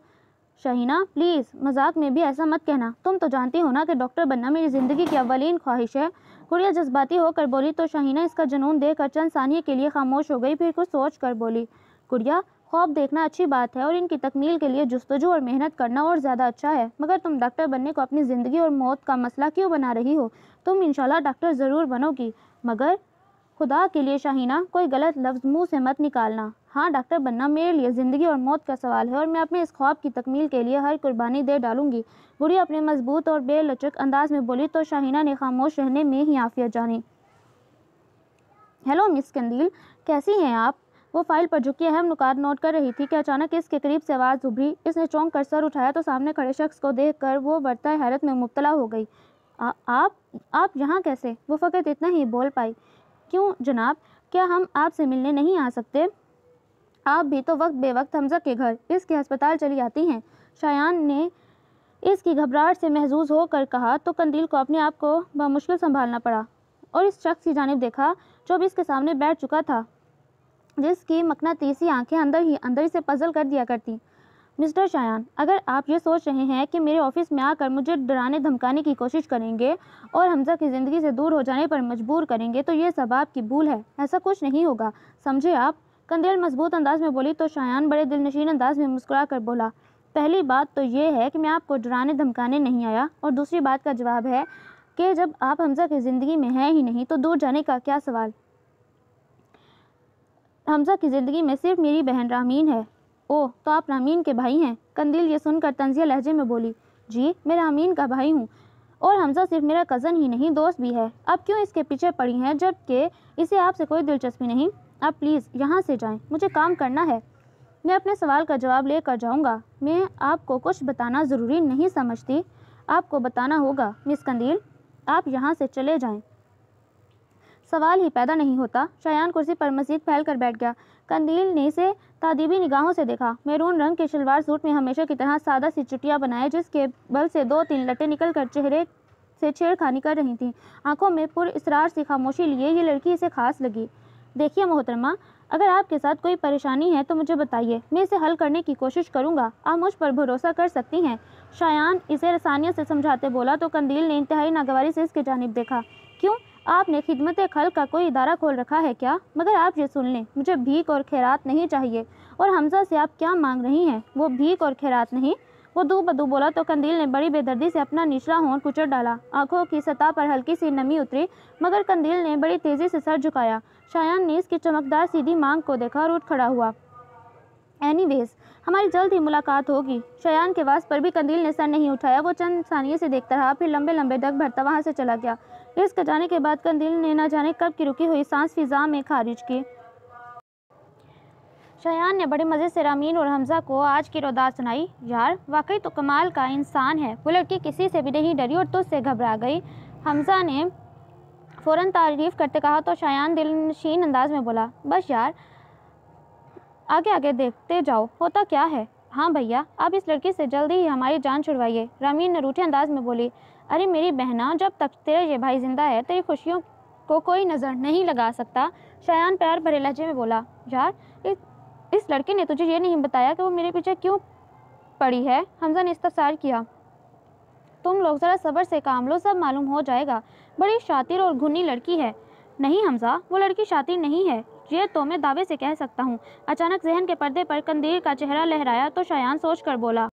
शहीना प्लीज़ मजाक में भी ऐसा मत कहना तुम तो जानती हो ना कि डॉक्टर बनना मेरी ज़िंदगी की अवलिन ख्वाहिश है गुड़िया जज्बाती होकर बोली तो शहीना इसका जुनून देकर चंद सानिए के लिए खामोश हो गई फिर कुछ सोच कर बोली गुड़िया ख्वाब देखना अच्छी बात है और इनकी तकमील के लिए जस्तजू और मेहनत करना और ज़्यादा अच्छा है मगर तुम डॉक्टर बनने को अपनी ज़िंदगी और मौत का मसला क्यों बना रही हो तुम इंशाल्लाह डॉक्टर ज़रूर बनोगी मगर खुदा के लिए शाहीना कोई गलत लफ्ज़ मुंह से मत निकालना हाँ डॉक्टर बनना मेरे लिए ज़िंदगी और मौत का सवाल है और मैं अपने इस ख्वाब की तकमील के लिए हर कुर्बानी दे डालूंगी बुढ़िया अपने मजबूत और बेलचक अंदाज में बोली तो शाहीना ने खामोश रहने में ही आफिया जानी हेलो मिस कंदील कैसी हैं आप वो फाइल पर झुकी अहम नुकार नोट कर रही थी कि अचानक इसके करीब से आवाज़ उभरी इसने चौंक कर सर उठाया तो सामने खड़े शख्स को देख कर वो बढ़ता हैरत में मुबतला हो गई आप आप यहाँ कैसे वो फ़कत इतना ही बोल पाई क्यों जनाब क्या हम आपसे मिलने नहीं आ सकते आप भी तो वक्त बेवक्त हमजा के घर इसके अस्पताल चली आती हैं शायान ने इसकी घबराहट से महजूज होकर कहा तो कंदील को अपने आप को बमुश्किल संभालना पड़ा और इस शख्स की जानब देखा जो अब इसके सामने बैठ चुका था जिसकी मकनातीसी आंखें अंदर ही अंदर ही से पजल कर दिया करती मिस्टर शायान अगर आप ये सोच रहे हैं कि मेरे ऑफिस में आकर मुझे डराने धमकाने की कोशिश करेंगे और हमजा की ज़िंदगी से दूर हो जाने पर मजबूर करेंगे तो ये सब आपकी भूल है ऐसा कुछ नहीं होगा समझे आप कंदेल मजबूत अंदाज में बोली तो शायान बड़े दिलनशीन अंदाज में मुस्कुरा कर बोला पहली बात तो ये है कि मैं आपको डराने धमकाने नहीं आया और दूसरी बात का जवाब है कि जब आप हमजा की ज़िंदगी में हैं ही नहीं तो दूर जाने का क्या सवाल हमजा की ज़िंदगी में सिर्फ मेरी बहन रामीन है ओह तो आप रामीन के भाई हैं कंदील ये सुनकर तंजिया लहजे में बोली जी मैं रामीन का भाई हूँ और हमजा सिर्फ मेरा कज़न ही नहीं दोस्त भी है आप क्यों इसके पीछे पड़ी हैं जबकि इसे आपसे कोई दिलचस्पी नहीं आप प्लीज़ यहाँ से जाएं मुझे काम करना है मैं अपने सवाल का जवाब लेकर जाऊँगा मैं आपको कुछ बताना ज़रूरी नहीं समझती आपको बताना होगा मिस कंदील आप यहाँ से चले जाएं सवाल ही पैदा नहीं होता शायान कुर्सी पर मजीद फैल कर बैठ गया कंदील ने इसे तादीबी निगाहों से देखा मेरून रंग के शलवार सूट में हमेशा की तरह सादा सी चुटिया बनाए जिसके बल से दो तीन लटे निकल कर चेहरे से छेड़खानी कर रही थी आंखों में इसरार सी खामोशी लिए ये लड़की इसे खास लगी देखिए मोहतरमा अगर आपके साथ कोई परेशानी है तो मुझे बताइए मैं इसे हल करने की कोशिश करूंगा आप मुझ पर भरोसा कर सकती हैं शायान इसे रसानियत से समझाते बोला तो कंदील ने इंतहाई नागवारी से इसके जानब देखा क्यों आपने खिदमत खल का कोई इदारा खोल रखा है क्या मगर आप ये सुन लें मुझे भीख और खैरात नहीं चाहिए और हमजा से आप क्या मांग रही हैं वो भीख और खैरात नहीं वो दू बदू बोला तो कंदील ने बड़ी बेदर्दी से अपना निचला होंठ कुचर डाला आंखों की सतह पर हल्की सी नमी उतरी मगर कंदील ने बड़ी तेज़ी से सर झुकाया शायान ने इसकी चमकदार सीधी मांग को देखा और उठ खड़ा हुआ वेज हमारी जल्द ही मुलाकात होगी शयान के वास पर भी कंदील ने सर नहीं उठाया वो चंद सानिए से देखता रहा फिर लंबे लंबे डग भरता वहाँ से चला गया इस कटाने के बाद कंदिल ने न जाने कब की रुकी हुई सांस फिजा में खारिज की शयान ने बड़े मज़े से रामीन और हमज़ा को आज की रोदात सुनाई यार वाकई तो कमाल का इंसान है वो लड़की किसी से भी नहीं डरी और उससे घबरा गई हमज़ा ने फौरन तारीफ़ करते कहा तो शायान नशीन अंदाज में बोला बस यार आगे आगे देखते जाओ होता क्या है हाँ भैया आप इस लड़की से जल्दी ही हमारी जान छुड़वाइए रामीन ने रूठे अंदाज में बोली अरे मेरी बहना जब तक तेरा ये भाई जिंदा है तेरी खुशियों को कोई नज़र नहीं लगा सकता शायान प्यार भरे लहजे में बोला यार इस, इस लड़के ने तुझे ये नहीं बताया कि वो मेरे पीछे क्यों पड़ी है हमजा ने इस्तार किया तुम लोग ज़रा सब्र से काम लो सब मालूम हो जाएगा बड़ी शातिर और घुनी लड़की है नहीं हमजा वो लड़की शातिर नहीं है ये तो मैं दावे से कह सकता हूँ अचानक जहन के पर्दे पर कंदील का चेहरा लहराया तो शायान सोच कर बोला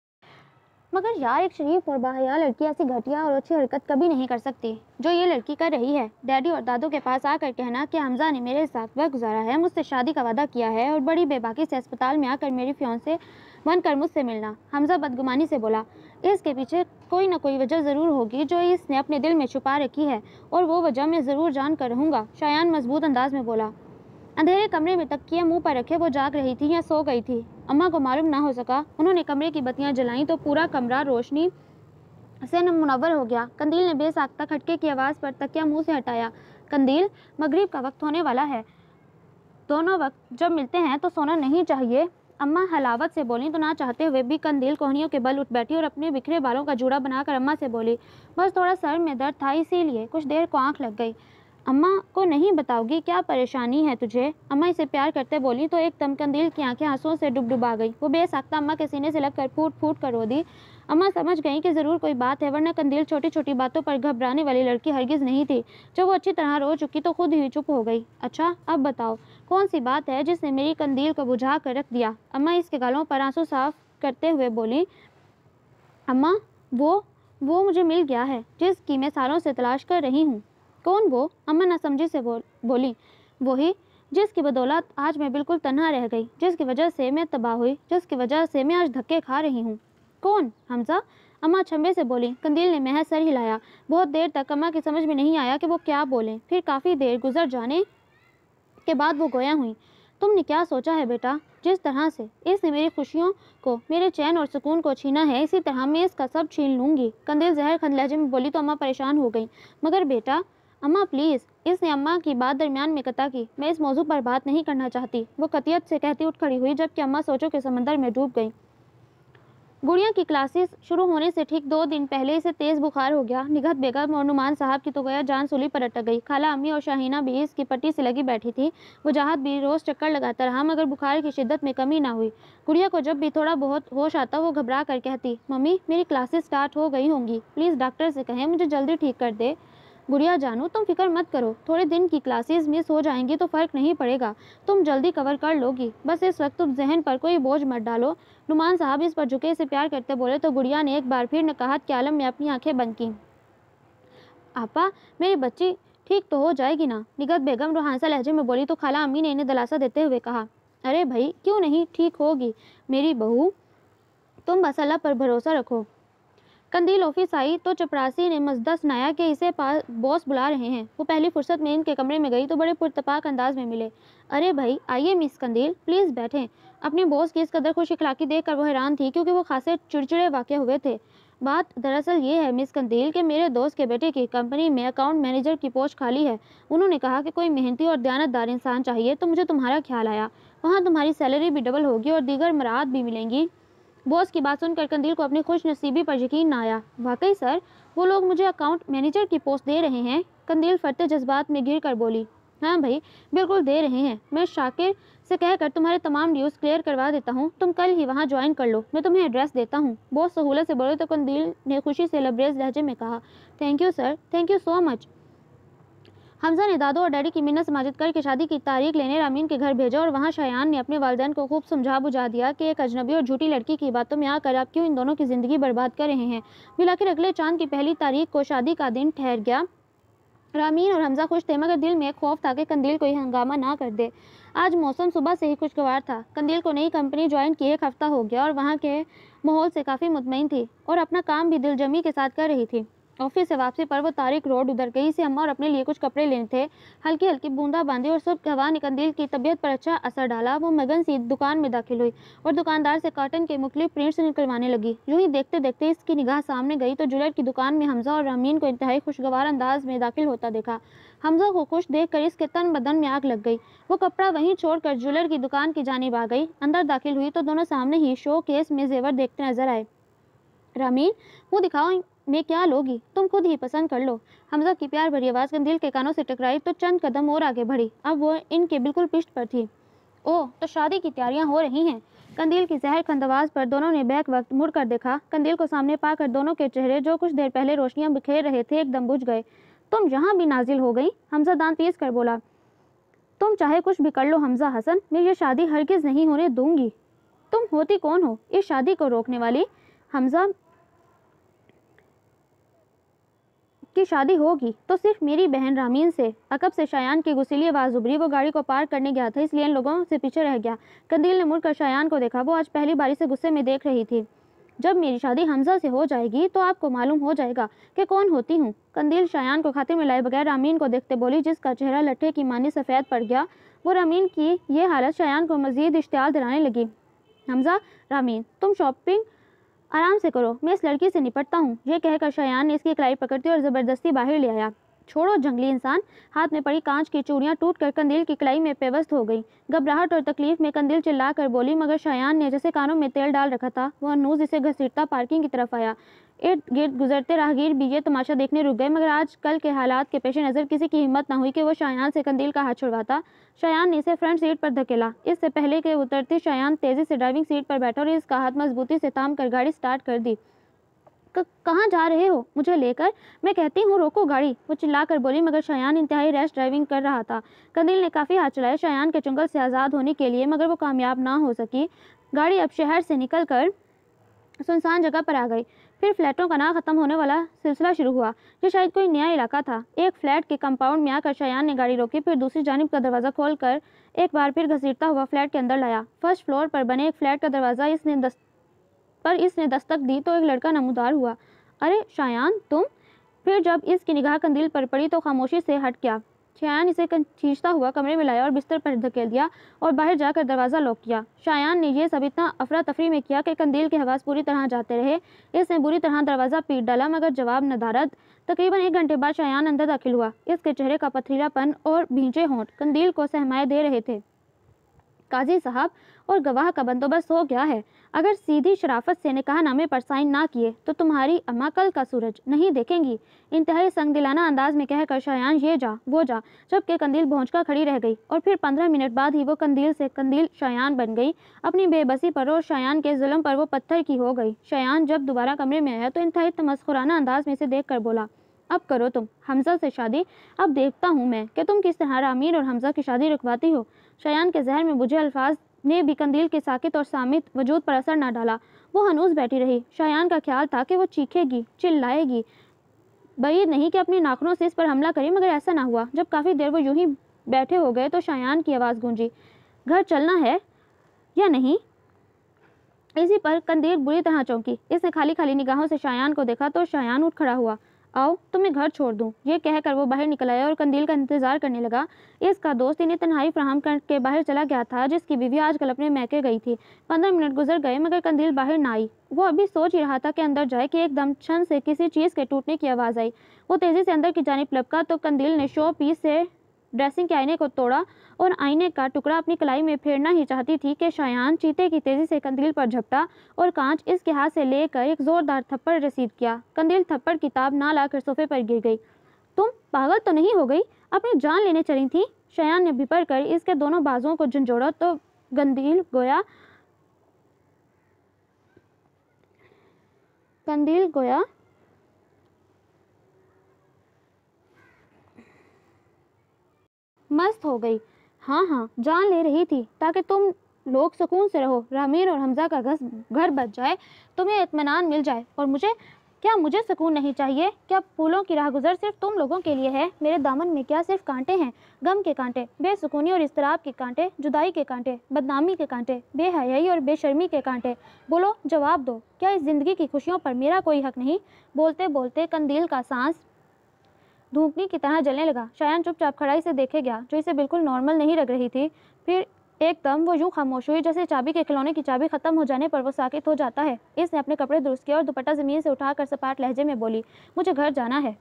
मगर यार एक शरीफ और बाहया लड़की ऐसी घटिया और अच्छी हरकत कभी नहीं कर सकती जो ये लड़की कर रही है डैडी और दादू के पास आकर कहना कि हमजा ने मेरे साथ वक्त गुजारा है मुझसे शादी का वादा किया है और बड़ी बेबाकी से अस्पताल में आकर मेरी फ्यौन से बनकर मुझसे मिलना हमजा बदगुमानी से बोला इसके पीछे कोई ना कोई वजह ज़रूर होगी जो इसने अपने दिल में छुपा रखी है और वो वजह मैं ज़रूर जान कर रहूँगा शायान मजबूत अंदाज में बोला अंधेरे कमरे में तक किया मुंह पर रखे वो जाग रही थी या सो गई थी अम्मा को मालूम ना हो सका उन्होंने कमरे की बत्तियाँ जलाईं तो पूरा कमरा रोशनी से मुनवर हो गया कंदील ने बेसाख्ता खटके की आवाज़ पर तकिया मुंह से हटाया कंदील मगरिब का वक्त होने वाला है दोनों वक्त जब मिलते हैं तो सोना नहीं चाहिए अम्मा हलावत से बोली तो ना चाहते हुए भी कंदील कोहनियों के बल उठ बैठी और अपने बिखरे बालों का जूड़ा बनाकर अम्मा से बोली बस थोड़ा सर में दर्द था इसीलिए कुछ देर को आंख लग गई अम्मा को नहीं बताओगी क्या परेशानी है तुझे अम्मा इसे प्यार करते बोली तो एक तमकंदील की आंखें आंसुओं से डुबडुबा गई वो बेसाख्ता अम्मा के सीने से लगकर फूट फूट कर रो दी अम्मा समझ गई कि ज़रूर कोई बात है वरना कंदील छोटी छोटी बातों पर घबराने वाली लड़की हरगिज़ नहीं थी जब वो अच्छी तरह रो चुकी तो खुद ही चुप हो गई अच्छा अब बताओ कौन सी बात है जिसने मेरी कंदील को बुझा कर रख दिया अम्मा इसके गालों पर आंसू साफ करते हुए बोली अम्मा वो वो मुझे मिल गया है जिसकी मैं सालों से तलाश कर रही हूँ कौन वो अम्मा समझी से बोल बोली वही जिसकी बदौलत आज मैं बिल्कुल तन्हा रह गई जिसकी वजह से मैं तबाह हुई जिसकी वजह से मैं आज धक्के खा रही हूँ कौन हमजा अम्मा छम्बे से बोली कंदील ने महज सर हिलाया बहुत देर तक अम्मा की समझ में नहीं आया कि वो क्या बोलें फिर काफ़ी देर गुजर जाने के बाद वो गोया हुई तुमने क्या सोचा है बेटा जिस तरह से इसने मेरी खुशियों को मेरे चैन और सुकून को छीना है इसी तरह मैं इसका सब छीन लूँगी कंदील जहर खंद लहजे में बोली तो अम्मा परेशान हो गई मगर बेटा अम्मा प्लीज़ इसने अम्मा की बात दरमियान में कता की मैं इस मौजू पर बात नहीं करना चाहती वो कतियत से कहती उठ खड़ी हुई जबकि अम्मा सोचों के समंदर में डूब गई गुड़िया की क्लासेस शुरू होने से ठीक दो दिन पहले इसे तेज़ बुखार हो गया निगत बेगम और नुमान साहब की तो गया जान सुली पर अटक गई खाला अम्मी और शाहीना भी इसकी पट्टी से लगी बैठी थी वजाहत भी रोज़ चक्कर लगाता रहा मगर बुखार की शिद्दत में कमी ना हुई गुड़िया को जब भी थोड़ा बहुत होश आता वो घबरा कर कहती मम्मी मेरी क्लासेस स्टार्ट हो गई होंगी प्लीज़ डॉक्टर से कहें मुझे जल्दी ठीक कर दे गुड़िया जानू तुम फिक्र मत करो थोड़े दिन की क्लासेस मिस हो जाएंगी तो फ़र्क नहीं पड़ेगा तुम जल्दी कवर कर लोगी बस इस वक्त तुम जहन पर कोई बोझ मत डालो नुमान साहब इस पर झुके से प्यार करते बोले तो गुड़िया ने एक बार फिर नकाहत के आलम में अपनी आंखें बंद की आपा मेरी बच्ची ठीक तो हो जाएगी ना निगत बेगम रोहानसा लहजे में बोली तो खाला अम्मी ने इन्हें दिलासा देते हुए कहा अरे भाई क्यों नहीं ठीक होगी मेरी बहू तुम बस अल्लाह पर भरोसा रखो कंदील ऑफिस आई तो चपरासी ने मजदा सुनाया कि इसे पास बॉस बुला रहे हैं वो पहली फुर्सत में इनके कमरे में गई तो बड़े पुरतपाक अंदाज में मिले अरे भाई आइए मिस कंदील प्लीज़ बैठें अपने बॉस की इस कदर खुश इखलाकी देख कर वो हैरान थी क्योंकि वो खासे चिड़चिड़े वाक़ हुए थे बात दरअसल ये है मिस कंदील के मेरे दोस्त के बेटे की कंपनी में अकाउंट मैनेजर की पोस्ट खाली है उन्होंने कहा कि कोई मेहनती और दयानतदार इंसान चाहिए तो मुझे तुम्हारा ख्याल आया वहाँ तुम्हारी सैलरी भी डबल होगी और दीगर मराहत भी मिलेंगी बॉस की बात सुनकर कंदील को अपनी खुश नसीबी पर यकीन ना आया वाकई सर वो लोग मुझे अकाउंट मैनेजर की पोस्ट दे रहे हैं कंदील फटते जज्बात में गिर कर बोली हाँ भाई बिल्कुल दे रहे हैं मैं शाकिर से कहकर तुम्हारे तमाम ड्यूज़ क्लियर करवा देता हूँ तुम कल ही वहाँ ज्वाइन कर लो मैं तुम्हें एड्रेस देता हूँ बहुत सहूलत से बोले तो कंदील ने खुशी से लबरेज लहजे में कहा thank you sir thank you so much Hamza ने दादो और डैडी की मिन्नत समाजत करके शादी की तारीख लेने रामीन के घर भेजा और वहाँ शायान ने अपने वालदेन को खूब समझा बुझा दिया कि एक अजनबी और झूठी लड़की की बातों में आकर आप क्यों इन दोनों की ज़िंदगी बर्बाद कर रहे हैं बिलाखिर अगले चांद की पहली तारीख को शादी का दिन ठहर गया रामीन और हमजा खुश थे मगर दिल में एक खौफ था कि कंदील कोई हंगामा ना कर दे आज मौसम सुबह से ही खुशगवार था कंदील को नई कंपनी ज्वाइन किए एक हफ़्ता हो गया और वहाँ के माहौल से काफ़ी मुतमिन थी और अपना काम भी दिलजमी के साथ कर रही थी ऑफिस से वापसी पर वो तारिक रोड उधर गई से अम्मा और अपने लिए कुछ कपड़े लेने थे हल्की हल्की बांधी और सुर्ख हवा ने कंदील की तबीयत पर अच्छा असर डाला वो मगन सी दुकान में दाखिल हुई और दुकानदार से कॉटन के मुख्तलि प्रिंट्स निकलवाने लगी यूं ही देखते देखते इसकी निगाह सामने गई तो जुलेट की दुकान में हमजा और रामीन को इंतहाई खुशगवार अंदाज में दाखिल होता देखा हमजा को खुश देख कर इसके तन बदन में आग लग गई वो कपड़ा वहीं छोड़कर ज्वेलर की दुकान की जानब आ गई अंदर दाखिल हुई तो दोनों सामने ही शो केस में जेवर देखते नजर आए रामीन वो दिखाओ मैं क्या लोगी तुम खुद ही पसंद कर लो हमजा की प्यार भरी आवाज़ कंदील के कानों से टकराई तो चंद कदम और आगे बढ़ी अब वो इनके बिल्कुल पिष्ट पर थी ओह तो शादी की तैयारियां हो रही हैं कंदील की जहर खंदवाज पर दोनों ने बैक वक्त मुड़ कर देखा कंदील को सामने पाकर दोनों के चेहरे जो कुछ देर पहले रोशनियां बिखेर रहे थे एकदम बुझ गए तुम यहाँ भी नाजिल हो गई हमजा दान पीस कर बोला तुम चाहे कुछ भी कर लो हमजा हसन मैं ये शादी हरगिज़ नहीं होने दूंगी तुम होती कौन हो इस शादी को रोकने वाली हमजा की शादी होगी तो सिर्फ मेरी बहन रामीन से अकब से शायान की गुसीली आवाज़ उभरी वो गाड़ी को पार करने गया था इसलिए इन लोगों से पीछे रह गया कंदील ने मुड़कर शायान को देखा वो आज पहली बारी से गुस्से में देख रही थी जब मेरी शादी हमजा से हो जाएगी तो आपको मालूम हो जाएगा कि कौन होती हूँ कंदील शायान को खातिर में लाए बगैर रामीन को देखते बोली जिसका चेहरा लट्ठे की मानी सफ़ेद पड़ गया वो रामीन की ये हालत शायान को मज़ीद इश्तियाल दिलाने लगी हमजा रामीन तुम शॉपिंग आराम से करो मैं इस लड़की से निपटता हूँ यह कहकर शयान ने इसकी कलाई पकड़ती और ज़बरदस्ती बाहर ले आया छोड़ो जंगली इंसान हाथ में पड़ी कांच की चूड़ियाँ टूट कर कंदील की कलाई में पेवस्त हो गई घबराहट और तकलीफ में कंदील चिल्ला कर बोली मगर शायान ने जैसे कानों में तेल डाल रखा था वह नूज इसे घसीटता पार्किंग की तरफ आया इर्द गिर्द गुजरते राहगीर भी ये तमाशा देखने रुक गए मगर आज कल के हालात के पेश नज़र किसी की हिम्मत ना हुई कि वो शायान से कंदील का हाथ छुड़वाता शायान ने इसे फ्रंट सीट पर धकेला इससे पहले के उतरती शायान तेज़ी से ड्राइविंग सीट पर बैठा और इसका हाथ मजबूती से थाम कर गाड़ी स्टार्ट कर दी कहाँ जा रहे हो मुझे लेकर मैं कहती हूँ रोको गाड़ी वो चिल्ला कर बोली मगर शयान इंतहाई रैश ड्राइविंग कर रहा था कंदिल ने काफ़ी हाथ चलाए शयान के चुंगल से आज़ाद होने के लिए मगर वो कामयाब ना हो सकी गाड़ी अब शहर से निकल कर सुनसान जगह पर आ गई फिर फ्लैटों का ना खत्म होने वाला सिलसिला शुरू हुआ जो शायद कोई नया इलाका था एक फ्लैट के कंपाउंड में आकर शयान ने गाड़ी रोकी फिर दूसरी जानब का दरवाज़ा खोलकर एक बार फिर घसीटता हुआ फ्लैट के अंदर लाया फर्स्ट फ्लोर पर बने एक फ्लैट का दरवाज़ा इसने पर इसने दस्तक दी तो एक लड़का नमोदार हुआ अरे शायान तुम फिर जब इसकी निगाह कंदील पर पड़ी तो खामोशी से हट गया शायान इसे खींचता हुआ कमरे में लाया और बिस्तर पर धकेल दिया और बाहर जाकर दरवाज़ा लॉक किया शायान ने यह सब इतना अफरा तफरी में किया कि कंदील के हवास पूरी तरह जाते रहे इसने बुरी तरह दरवाज़ा पीट डाला मगर जवाब नदारद तकरीबन एक घंटे बाद शायान अंदर दाखिल हुआ इसके चेहरे का पथरीलापन और भींचे होंठ कंदील को सहमाए दे रहे थे काजी साहब और गवाह का बंदोबस्त हो गया है अगर सीधी शराफत से निकाहनामे पर साइन ना किए तो तुम्हारी अम्मा कल का सूरज नहीं देखेंगी इंतहाई दिलाना अंदाज में कहकर शायान ये जा वो जा जबकि कंदील भोंच का खड़ी रह गई और फिर पंद्रह मिनट बाद ही वो कंदील से कंदील शायान बन गई अपनी बेबसी पर और शायान के जुल्म पर वो पत्थर की हो गई शायान जब दोबारा कमरे में आया तो इंतहाई तमस्कुराना अंदाज में इसे देख कर बोला अब करो तुम हमजा से शादी अब देखता हूँ मैं कि तुम किस तरह अमीर और हमजा की शादी रुकवाती हो शयान के जहर में बुझे अल्फाज ने भी कंदील के साकित और सामित वजूद पर असर न डाला वो हनूस बैठी रही शायान का ख्याल था कि वो चीखेगी चिल्लाएगी बईद नहीं कि अपने नाखनों से इस पर हमला करे मगर ऐसा ना हुआ जब काफ़ी देर वो यूं ही बैठे हो गए तो शायान की आवाज़ गूंजी घर चलना है या नहीं इसी पर कंदील बुरी तरह चौंकी इसने खाली खाली निगाहों से शायान को देखा तो शायान उठ खड़ा हुआ आओ तुम्हें घर छोड़ दूँ यह कहकर वो बाहर निकल आया और कंदील का इंतजार करने लगा इसका दोस्त इन्हें तनहाई फ्राहम करके बाहर चला गया था जिसकी बीवी आजकल अपने मैके गई थी पंद्रह मिनट गुजर गए मगर कंदील बाहर ना आई वो अभी सोच ही रहा था कि अंदर जाए कि एकदम छन से किसी चीज़ के टूटने की आवाज़ आई वो तेज़ी से अंदर की जानब लपका तो कंदील ने शो पीस से ड्रेसिंग के आईने को तोड़ा और आईने का टुकड़ा अपनी कलाई में फेरना ही चाहती थी कि शायान चीते की तेज़ी से कंदील पर झपटा और कांच इसके हाथ से लेकर एक ज़ोरदार थप्पड़ रसीद किया कंदील थप्पड़ किताब ना लाकर सोफे पर गिर गई तुम पागल तो नहीं हो गई अपनी जान लेने चली थी शयान ने भिपर कर इसके दोनों बाजुओं को झुंझोड़ा तो गंदील गोया कंदील गोया मस्त हो गई हाँ हाँ जान ले रही थी ताकि तुम लोग सुकून से रहो रामीर और हमजा का घर घर बच जाए तुम्हें इतमान मिल जाए और मुझे क्या मुझे सुकून नहीं चाहिए क्या फूलों की राह गुजर सिर्फ तुम लोगों के लिए है मेरे दामन में क्या सिर्फ कांटे हैं गम के कांटे बेसुकूनी और इसतराब के कांटे जुदाई के कांटे बदनामी के कांटे बेहयाई और बेशर्मी के कांटे बोलो जवाब दो क्या इस ज़िंदगी की खुशियों पर मेरा कोई हक नहीं बोलते बोलते कंदील का सांस धूपनी की तरह जलने लगा शायन चुपचाप खड़ा इसे देखे गया जो इसे बिल्कुल नॉर्मल नहीं लग रही थी फिर एकदम वो यूं खामोश हुई जैसे चाबी के खिलौने की चाबी खत्म हो जाने पर वो साकित हो जाता है इसने अपने कपड़े दुरुस्त किए और दुपट्टा जमीन से उठाकर सपाट लहजे में बोली मुझे घर जाना है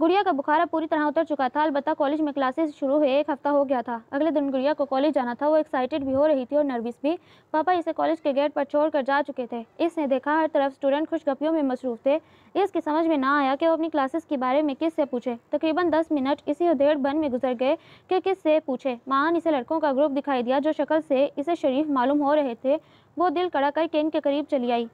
गुड़िया का बुखार पूरी तरह उतर चुका था अलबत्ता कॉलेज में क्लासेस शुरू हुए एक हफ्ता हो गया था अगले दिन गुड़िया को कॉलेज जाना था वो एक्साइटेड भी हो रही थी और नर्वस भी पापा इसे कॉलेज के गेट पर छोड़ कर जा चुके थे इसने देखा हर तरफ स्टूडेंट खुशगपियों में मसरूफ थे इसकी समझ में ना आया कि वो अपनी क्लासेस के बारे में किस से पूछे तकरीबन दस मिनट इसी उधेड़ बन में गुजर गए कि किस से पूछे महान इसे लड़कों का ग्रुप दिखाई दिया जो शक्ल से इसे शरीफ मालूम हो रहे थे वो दिल कड़ा कर केन के करीब चली आई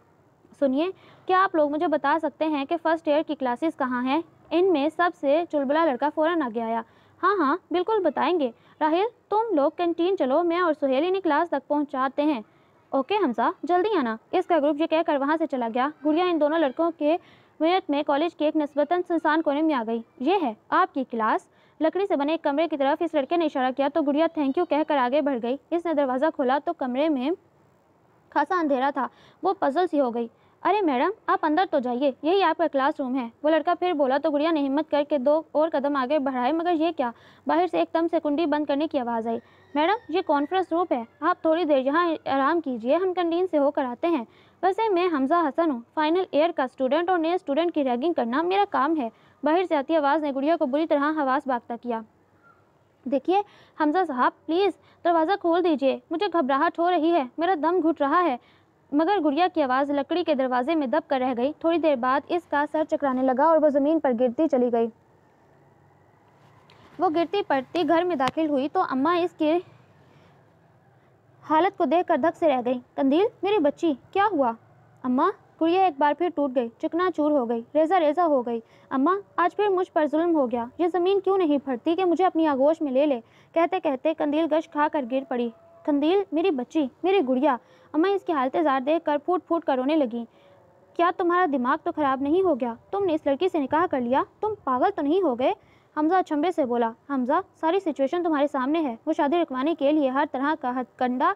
सुनिए क्या आप लोग मुझे बता सकते हैं कि फ़र्स्ट ईयर की क्लासेस कहाँ हैं इनमें सबसे चुलबुला लड़का फ़ौरन आगे आया हाँ हाँ बिल्कुल बताएंगे राहिल तुम लोग कैंटीन चलो मैं और सुहेली ने क्लास तक पहुँचाते हैं ओके हमसा जल्दी आना इसका ग्रुप ये कहकर वहाँ से चला गया गुड़िया इन दोनों लड़कों के मेयत में कॉलेज के एक नस्बता सुनसान कोने में आ गई ये है आपकी क्लास लकड़ी से बने एक कमरे की तरफ इस लड़के ने इशारा किया तो गुड़िया थैंक यू कहकर आगे बढ़ गई इसने दरवाज़ा खोला तो कमरे में खासा अंधेरा था वो पजल सी हो गई अरे मैडम आप अंदर तो जाइए यही आपका क्लासरूम है वो लड़का फिर बोला तो गुड़िया ने हिम्मत करके दो और कदम आगे बढ़ाए मगर ये क्या बाहर से एकदम से कुंडी बंद करने की आवाज़ आई मैडम ये कॉन्फ्रेंस रूप है आप थोड़ी देर यहाँ आराम कीजिए हम कंटीन से होकर आते हैं वैसे मैं हमजा हसन हूँ फाइनल ईयर का स्टूडेंट और नए स्टूडेंट की रैगिंग करना मेरा काम है बाहर से आती आवाज़ ने गुड़िया को बुरी तरह हवास बागता किया देखिए हमजा साहब प्लीज़ दरवाज़ा खोल दीजिए मुझे घबराहट हो रही है मेरा दम घुट रहा है मगर गुड़िया की आवाज़ लकड़ी के दरवाजे में दब कर रह गई थोड़ी देर बाद इसका सर चकराने लगा और वह ज़मीन पर गिरती चली गई वो गिरती पड़ती घर में दाखिल हुई तो अम्मा इसके हालत को देख कर धक से रह गई कंदील मेरी बच्ची क्या हुआ अम्मा गुड़िया एक बार फिर टूट गई चिकना चूर हो गई रेजा रेजा हो गई अम्मा आज फिर मुझ पर जुल्म हो गया ये ज़मीन क्यों नहीं फटती कि मुझे अपनी आगोश में ले ले कहते कहते कंदील गश खा कर गिर पड़ी खंदील मेरी बच्ची मेरी गुड़िया अम्मा इसकी हालत ज़ार देख कर फूट फूट कर रोने लगी क्या तुम्हारा दिमाग तो ख़राब नहीं हो गया तुमने इस लड़की से निकाह कर लिया तुम पागल तो नहीं हो गए हमज़ा अचंबे से बोला हमज़ा सारी सिचुएशन तुम्हारे सामने है वो शादी रुकवाने के लिए हर तरह का हथकंडा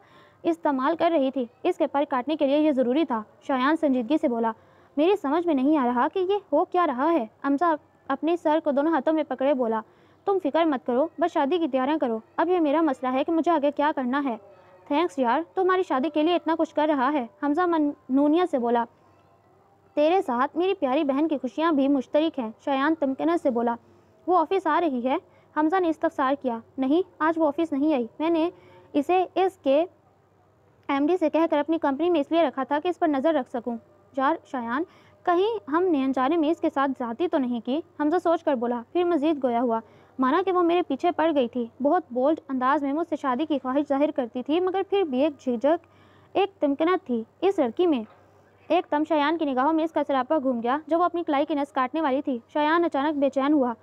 इस्तेमाल कर रही थी इसके पर काटने के लिए यह ज़रूरी था शायान संजीदगी से बोला मेरी समझ में नहीं आ रहा कि ये हो क्या रहा है हमज़ा अपने सर को दोनों हाथों में पकड़े बोला तुम फिक्र मत करो बस शादी की तैयारियाँ करो अब ये मेरा मसला है कि मुझे आगे क्या करना है थैंक्स यार तुम्हारी शादी के लिए इतना कुछ कर रहा है हमजा मनूनिया से बोला तेरे साथ मेरी प्यारी बहन की खुशियाँ भी मुश्तरक हैं शयान तमकना से बोला वो ऑफिस आ रही है हमजा ने इस्तफसार किया नहीं आज वो ऑफिस नहीं आई मैंने इसे इसके एमडी से कहकर अपनी कंपनी में इसलिए रखा था कि इस पर नज़र रख सकूं। यार शायान कहीं हमने अनजाने में इसके साथ जाती तो नहीं की हमजा सोच कर बोला फिर मजीद गोया हुआ माना कि वो मेरे पीछे पड़ गई थी बहुत बोल्ड अंदाज में मुझसे शादी की ख्वाहिश जाहिर करती थी मगर फिर भी एक झिझक एक तमकनत थी इस लड़की में एक तम शयान की निगाहों में इसका सरापा घूम गया जब वो अपनी कलाई की नस काटने वाली थी शयान अचानक बेचैन हुआ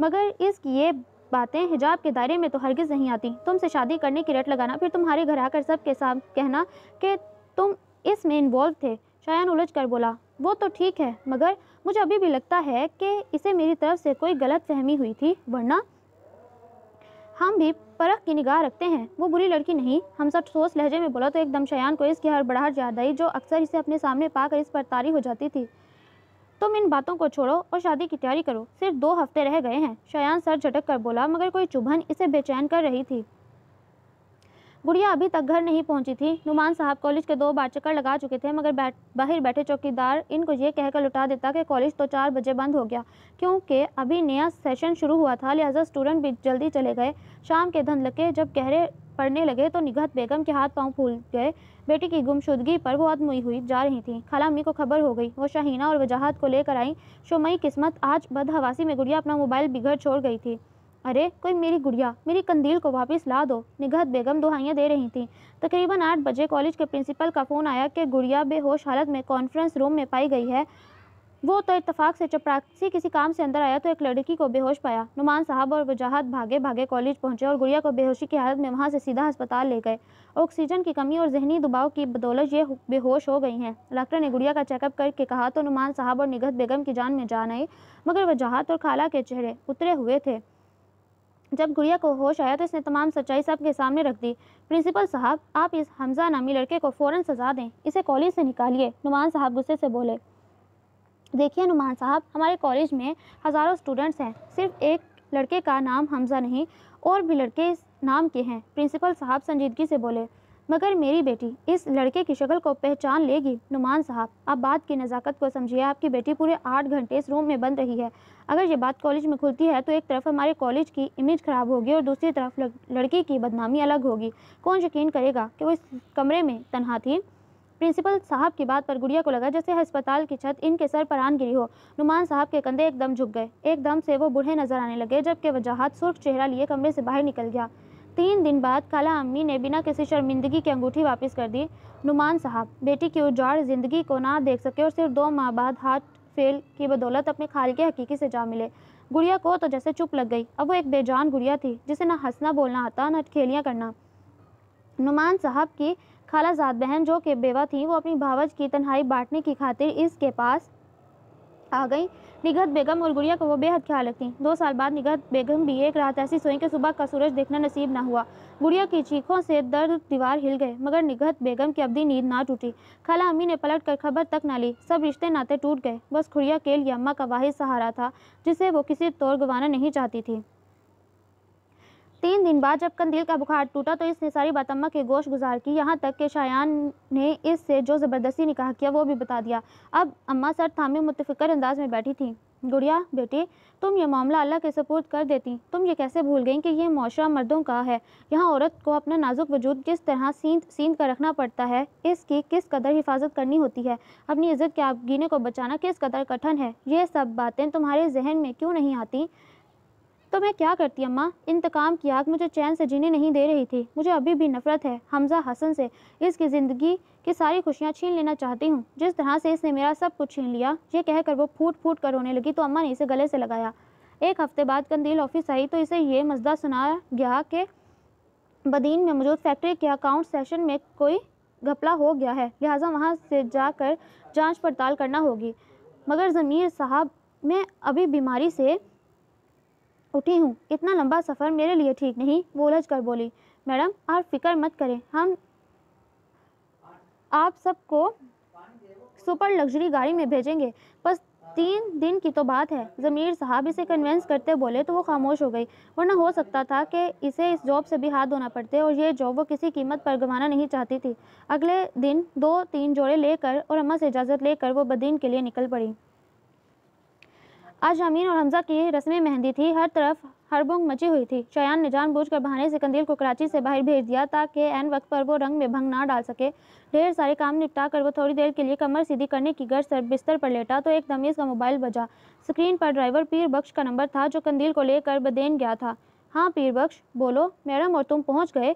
मगर इसकी ये बातें हिजाब के दायरे में तो हरगिज़ नहीं आती तुमसे शादी करने की रट लगाना फिर तुम्हारे घर आकर सब के साथ कहना कि तुम इसमें इन्वॉल्व थे शायान उलझ कर बोला वो तो ठीक है मगर मुझे अभी भी लगता है कि इसे मेरी तरफ से कोई गलत फहमी हुई थी वरना हम भी परख की निगाह रखते हैं वो बुरी लड़की नहीं हम सब सोच लहजे में बोला तो एकदम शयान को इसकी हड़बड़ाहट याद आई जो अक्सर इसे अपने सामने पाकर इस पर तारी हो जाती थी तुम इन बातों को छोड़ो और शादी की तैयारी करो सिर्फ दो हफ्ते रह गए हैं शयान सर झटक कर बोला मगर कोई चुभन इसे बेचैन कर रही थी गुड़िया अभी तक घर नहीं पहुंची थी नुमान साहब कॉलेज के दो बार चक्कर लगा चुके थे मगर बैठ बाहर बैठे चौकीदार इनको ये कहकर लुटा देता कि कॉलेज तो चार बजे बंद हो गया क्योंकि अभी नया सेशन शुरू हुआ था लिहाजा स्टूडेंट भी जल्दी चले गए शाम के धन लगे जब गहरे पढ़ने लगे तो निगहत बेगम के हाथ पांव फूल गए बेटी की गुमशुदगी पर वो आदमी हुई जा रही थी खाला अम्मी को खबर हो गई वो शाहीना और वजाहत को लेकर आई शोमई किस्मत आज बदहवासी में गुड़िया अपना मोबाइल बिगड़ छोड़ गई थी अरे कोई मेरी गुड़िया मेरी कंदील को वापस ला दो निगहत बेगम दुहाइयाँ दे रही थीं तकरीबन आठ बजे कॉलेज के प्रिंसिपल का फ़ोन आया कि गुड़िया बेहोश हालत में कॉन्फ्रेंस रूम में पाई गई है वो तो इतफाक़ से चपरासी किसी काम से अंदर आया तो एक लड़की को बेहोश पाया नुमान साहब और वजाहत भागे भागे कॉलेज पहुंचे और गुड़िया को बेहोशी की हालत में वहां से सीधा अस्पताल ले गए ऑक्सीजन की कमी और जहनी दबाव की बदौलत ये बेहोश हो गई हैं डॉक्टर ने गुड़िया का चेकअप करके कहा तो नुमान साहब और निगत बेगम की जान में जान आई मगर वजाहत और खाला के चेहरे उतरे हुए थे जब गुड़िया को होश आया तो इसने तमाम सच्चाई सबके सामने रख दी प्रिंसिपल साहब आप इस हमजा नामी लड़के को फ़ौरन सजा दें इसे कॉलेज से निकालिए नुमान साहब गुस्से से बोले देखिए नुमान साहब हमारे कॉलेज में हज़ारों स्टूडेंट्स हैं सिर्फ एक लड़के का नाम हमजा नहीं और भी लड़के इस नाम के हैं प्रिंसिपल साहब संजीदगी से बोले मगर मेरी बेटी इस लड़के की शक्ल को पहचान लेगी नुमान साहब आप बात की नज़ाकत को समझिए आपकी बेटी पूरे आठ घंटे इस रूम में बंद रही है अगर ये बात कॉलेज में खुलती है तो एक तरफ हमारे कॉलेज की इमेज ख़राब होगी और दूसरी तरफ लड़की की बदनामी अलग होगी कौन यकीन करेगा कि वो इस कमरे में तनहा थी प्रिंसिपल साहब की बात पर गुड़िया को लगा जैसे अस्पताल की छत इनके सर पर आन गिरी हो नुमान साहब के कंधे एकदम झुक गए एकदम से वो बूढ़े नजर आने लगे जबकि वजाहत सुर्ख चेहरा लिए कमरे से बाहर निकल गया तीन दिन बाद खाला अम्मी ने बिना किसी शर्मिंदगी की अंगूठी वापस कर दी नुमान साहब बेटी की उजाड़ ज़िंदगी को ना देख सके और सिर्फ दो माह बाद हार्ट फेल की बदौलत अपने खाल के हकीकी से जा मिले गुड़िया को तो जैसे चुप लग गई अब वो एक बेजान गुड़िया थी जिसे ना हंसना बोलना आता ना खेलियाँ करना नुमान साहब की खाला जात बहन जो कि बेवा थी वो अपनी भावज की तन्हाई बांटने की खातिर इसके पास आ गई निगत बेगम और गुड़िया को वो बेहद ख्याल रखती दो साल बाद निगत बेगम भी एक रात ऐसी सोई कि सुबह का सूरज देखना नसीब ना हुआ गुड़िया की चीखों से दर्द दीवार हिल गए मगर निगत बेगम की अवधि नींद ना टूटी खाला अम्मी ने पलट कर खबर तक ना ली सब रिश्ते नाते टूट गए बस खुड़िया के लिए अम्मा का वाहि सहारा था जिसे वो किसी तौर गंवाना नहीं चाहती थी तीन दिन बाद जब कंदील का बुखार टूटा तो इसने सारी बात अम्मा के गोश गुजार की यहाँ तक कि शायान ने इससे जो ज़बरदस्ती निकाह किया वो भी बता दिया अब अम्मा सर थामे मुतफिकर अंदाज में बैठी थी गुड़िया बेटी तुम ये मामला अल्लाह के सपोर्ट कर देती तुम ये कैसे भूल गई कि ये माशरा मर्दों का है यहाँ औरत को अपना नाजुक वजूद किस तरह सींध सींध कर रखना पड़ता है इसकी किस कदर हिफाजत करनी होती है अपनी इज्जत के गीने को बचाना किस कदर कठिन है ये सब बातें तुम्हारे जहन में क्यों नहीं आती तो मैं क्या करती अम्मा इंतकाम की आग मुझे चैन से जीने नहीं दे रही थी मुझे अभी भी नफरत है हमजा हसन से इसकी ज़िंदगी की सारी खुशियाँ छीन लेना चाहती हूँ जिस तरह से इसने मेरा सब कुछ छीन लिया ये कहकर वो फूट फूट कर रोने लगी तो अम्मा ने इसे गले से लगाया एक हफ्ते बाद कंदील ऑफिस आई तो इसे ये मजदा सुनाया गया कि बदीन में मौजूद फैक्ट्री के अकाउंट सेशन में कोई घपला हो गया है लिहाजा वहाँ से जाकर जांच पड़ताल करना होगी मगर ज़मीर साहब में अभी बीमारी से उठी हूँ इतना लंबा सफ़र मेरे लिए ठीक नहीं वो उलझ कर बोली मैडम आप फिक्र मत करें हम आप सबको सुपर लग्जरी गाड़ी में भेजेंगे बस तीन दिन की तो बात है ज़मीर साहब इसे कन्वेंस करते बोले तो वो खामोश हो गई वरना हो सकता था कि इसे इस जॉब से भी हाथ धोना पड़ते और ये जॉब वो किसी कीमत पर गंवाना नहीं चाहती थी अगले दिन दो तीन जोड़े लेकर और अम्मा से इजाज़त लेकर वो बदीन के लिए निकल पड़ी आज अमीन और हमजा की रस्में मेहंदी थी हर तरफ हरबोंग मची हुई थी शयान ने जानबूझकर बहाने से कंदील को कराची से बाहर भेज दिया ताकि एन वक्त पर वो रंग में भंग ना डाल सके ढेर सारे काम निपटा कर वो थोड़ी देर के लिए कमर सीधी करने की गर्ज सर बिस्तर पर लेटा तो एक दमीज़ का मोबाइल बजा स्क्रीन पर ड्राइवर पीर बख्श का नंबर था जो कंदील को लेकर बदेन गया था हाँ पीर बख्श बोलो मैडम और तुम पहुँच गए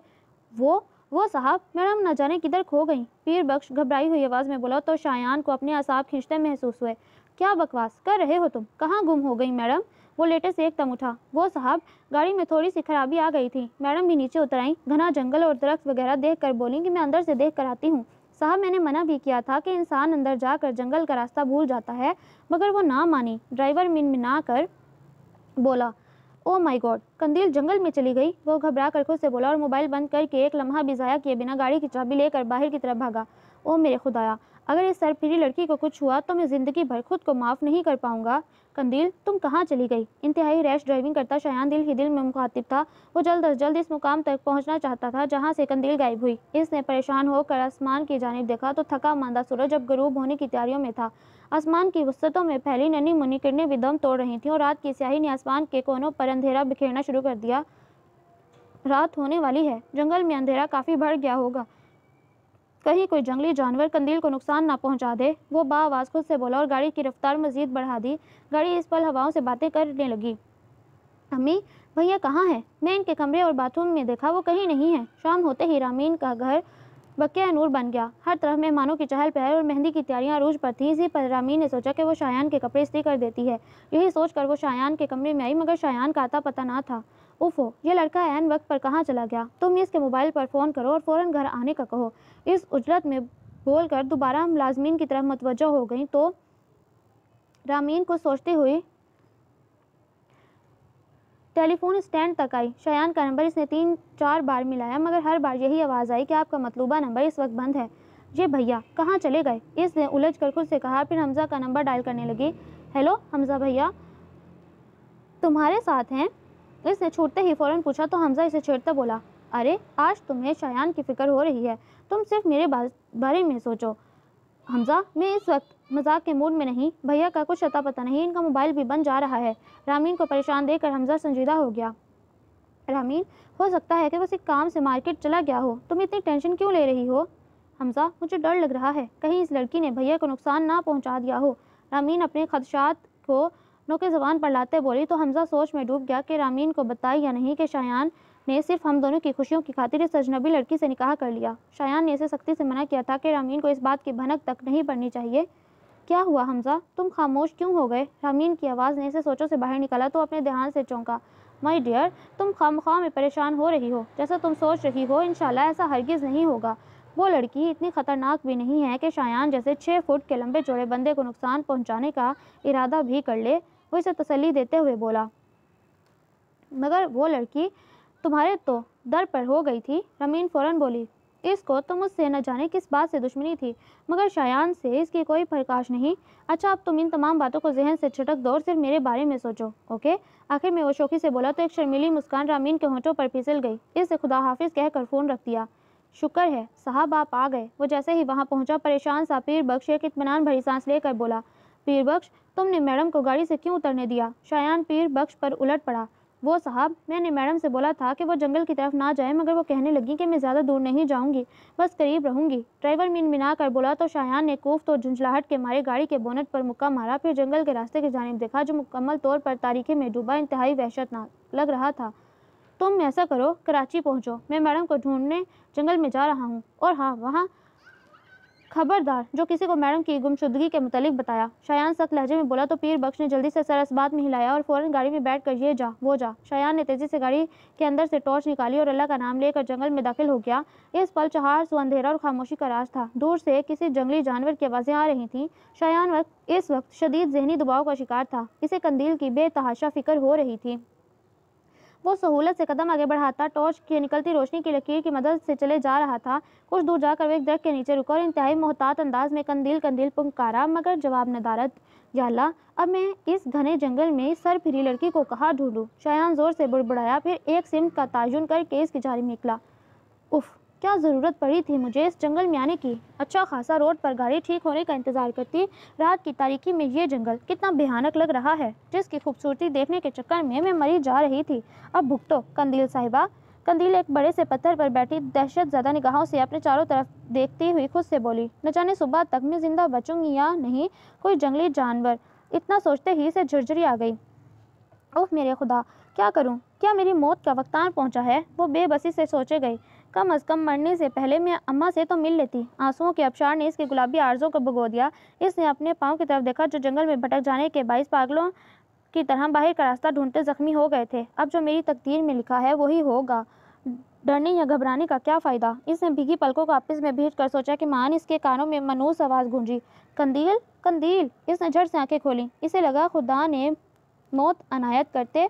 वो वो साहब मैडम न जाने किधर खो गई पीर बख्श घबराई हुई आवाज़ में बोला तो शायान को अपने असाब खींचते महसूस हुए क्या बकवास कर रहे हो तुम कहाँ गुम हो गई मैडम वो लेटे से एकदम उठा वो साहब गाड़ी में थोड़ी सी खराबी आ गई थी मैडम भी नीचे उतर आई घना जंगल और दरख्त वगैरह देख कर बोली कि मैं अंदर से देख कर आती हूँ साहब मैंने मना भी किया था कि इंसान अंदर जाकर जंगल का रास्ता भूल जाता है मगर वो ना मानी ड्राइवर मिनमिना कर बोला ओ माई गॉड कंदील जंगल में चली गई वो घबरा कर खुद से बोला और मोबाइल बंद करके एक लम्हा भी ज़ाया किए बिना गाड़ी की चाबी लेकर बाहर की तरफ भागा ओ मेरे खुदाया अगर इस सरफिरी लड़की को कुछ हुआ तो मैं ज़िंदगी भर खुद को माफ़ नहीं कर पाऊंगा कंदील तुम कहाँ चली गई इंतहाई रैश ड्राइविंग करता शयान दिल ही दिल में मुखातिब था वो जल्द अज जल्द इस मुकाम तक पहुँचना चाहता था जहाँ से कंदील गायब हुई इसने परेशान होकर आसमान की जानब देखा तो थका मांदा सूरज अब गरूब होने की तैयारियों में था आसमान की वस्तों में फैली ननी मुनी किरणें भी दम तोड़ रही थी और रात की स्याही ने आसमान के कोनों पर अंधेरा बिखेरना शुरू कर दिया रात होने वाली है जंगल में अंधेरा काफ़ी बढ़ गया होगा कहीं कोई जंगली जानवर कंदील को नुकसान ना पहुंचा दे वो बा आवाज़ खुद से बोला और गाड़ी की रफ्तार मजीद बढ़ा दी गाड़ी इस पल हवाओं से बातें करने लगी अम्मी भैया कहाँ है मैं इनके कमरे और बाथरूम में देखा वो कहीं नहीं है शाम होते ही रामीन का घर बकिया नूर बन गया हर तरफ मेहमानों की चहल पहल और मेहंदी की तैयारियां रूज पर थी इसी पर रामीन ने सोचा कि वो शायान के कपड़े इस्ती कर देती है यही सोचकर वो शायान के कमरे में आई मगर शायान का आता पता ना था ओफो ये लड़का एन वक्त पर कहाँ चला गया तुम इसके मोबाइल पर फ़ोन करो और फ़ौर घर आने का कहो इस उजरत में बोल कर दोबारा मुलाजमीन की तरफ मतवज हो गई तो रामीन को सोचते हुए टेलीफोन स्टैंड तक आई शयान का नंबर इसने तीन चार बार मिलाया मगर हर बार यही आवाज़ आई कि आपका मतलूबा नंबर इस वक्त बंद है ये भैया कहाँ चले गए इसने उलझ कर खुद से कहा फिर हमज़ा का नंबर डायल करने लगी हेलो हमज़ा भैया तुम्हारे साथ हैं इसने छूटते ही फ़ौरन पूछा तो हमज़ा इसे छेड़ता बोला अरे आज तुम्हें शयान की फ़िक्र हो रही है तुम सिर्फ मेरे बारे में सोचो हमज़ा मैं इस वक्त मजाक के मूड में नहीं भैया का कुछ अता पता नहीं इनका मोबाइल भी बन जा रहा है रामीन को परेशान देखकर हमज़ा संजीदा हो गया रामीन हो सकता है कि बस एक काम से मार्केट चला गया हो तुम इतनी टेंशन क्यों ले रही हो हमज़ा मुझे डर लग रहा है कहीं इस लड़की ने भैया को नुकसान ना पहुंचा दिया हो रामीन अपने खदशात को अपनों की ज़बान पर लाते बोली तो हमजा सोच में डूब गया कि रामीन को बताई या नहीं कि शायान ने सिर्फ हम दोनों की खुशियों की खातिर इस अजनबी लड़की से निकाह कर लिया शायान ने इसे सख्ती से मना किया था कि रामीन को इस बात की भनक तक नहीं पड़नी चाहिए क्या हुआ हमजा तुम खामोश क्यों हो गए रामीन की आवाज़ ने इसे सोचों से बाहर निकाला तो अपने देहान से चौंका माई डियर तुम खाम खाम में परेशान हो रही हो जैसा तुम सोच रही हो इन ऐसा हरगिज़ नहीं होगा वो लड़की इतनी ख़तरनाक भी नहीं है कि शायान जैसे छः फुट के लंबे चौड़े बंदे को नुकसान पहुंचाने का इरादा भी कर ले वो इसे तसली देते हुए बोला मगर वो लड़की तुम्हारे तो दर पर हो गई थी रमीन फ़ौरन बोली इसको तो मुझसे न जाने किस बात से दुश्मनी थी मगर शायान से इसकी कोई प्रकाश नहीं अच्छा अब तुम इन तमाम बातों को जहन से छटक दो और सिर्फ मेरे बारे में सोचो ओके आखिर में वो शौकी से बोला तो एक शर्मिली मुस्कान रामीन के होंठों पर फिसल गई इसे खुदा हाफिज कहकर फ़ोन रख दिया शुक्र है साहब आप आ गए वो जैसे ही वहाँ पहुँचा परेशान सा पीर बख्श एक इतमान भरी सांस लेकर बोला पीर बख्श तुमने मैडम को गाड़ी से क्यों उतरने दिया शायान पीर बख्श पर उलट पड़ा वो साहब मैंने मैडम से बोला था कि वो जंगल की तरफ ना जाए मगर वो कहने लगी कि मैं ज़्यादा दूर नहीं जाऊंगी बस करीब रहूंगी ड्राइवर मीन मिना कर बोला तो शायान ने कोफ तो झुंझलाहट के मारे गाड़ी के बोनट पर मुक्का मारा फिर जंगल के रास्ते की जानब देखा जो मुकम्मल तौर पर तारीखे में डूबा इंतहाई वहशतनाक लग रहा था तुम ऐसा करो कराची पहुँचो मैं मैडम को ढूंढने जंगल में जा रहा हूँ और हाँ वहाँ खबरदार जो किसी को मैडम की गुमशुदगी के मुतालिक बताया शायान सख्त लहजे में बोला तो पीर बख्श ने जल्दी से सर इस बात में हिलाया और फ़ौरन गाड़ी में बैठ कर ये जा वो जा शायान ने तेज़ी से गाड़ी के अंदर से टॉर्च निकाली और अल्लाह का नाम लेकर जंगल में दाखिल हो गया इस पल चहार सो अंधेरा और खामोशी का राज था दूर से किसी जंगली जानवर की आवाज़ें आ रही थी शायान वक्त इस वक्त शदीद जहनी दबाव का शिकार था इसे कंदील की बेतहाशा फिक्र हो रही थी वो सहूलत से कदम आगे बढ़ाता टॉर्च की निकलती रोशनी की लकीर की मदद से चले जा रहा था कुछ दूर जाकर वह एक दरख्त के नीचे रुका और इंतहाई मोहतात अंदाज में कंदील कंदील पुकारा मगर जवाब नदारत याला अब मैं इस घने जंगल में सर फिरी लड़की को कहा ढूंढूं शायान जोर से बुड़बुड़ाया फिर एक सिम का ताजुन कर केस की जारी निकला उफ़ क्या ज़रूरत पड़ी थी मुझे इस जंगल में आने की अच्छा खासा रोड पर गाड़ी ठीक होने का इंतज़ार करती रात की तारीखी में ये जंगल कितना भयानक लग रहा है जिसकी खूबसूरती देखने के चक्कर में मैं मरी जा रही थी अब भुगतो कंदील साहिबा कंदील एक बड़े से पत्थर पर बैठी दहशत ज़्यादा निगाहों से अपने चारों तरफ देखती हुई खुद से बोली न जाने सुबह तक मैं ज़िंदा बचूंगी या नहीं कोई जंगली जानवर इतना सोचते ही से झुरझुरी आ गई ओह मेरे खुदा क्या करूं? क्या मेरी मौत का वक्तान पहुंचा है वो बेबसी से सोचे गई कम अज कम मरने से पहले मैं अम्मा से तो मिल लेती आंसुओं के अपशार ने इसके गुलाबी आर्जों को भगो दिया इसने अपने पाँव की तरफ देखा जो जंगल में भटक जाने के बाईस पागलों की तरह बाहर का रास्ता ढूंढते जख्मी हो गए थे अब जो मेरी तकदीर में लिखा है वही होगा डरने या घबराने का क्या फ़ायदा इसने भीगी पलकों को आपस में भीट कर सोचा कि मान इसके कानों में मनूस आवाज़ गूंजी कंदील कंदील इसने झट से आंखें खोली इसे लगा खुदा ने मौत अनायत करते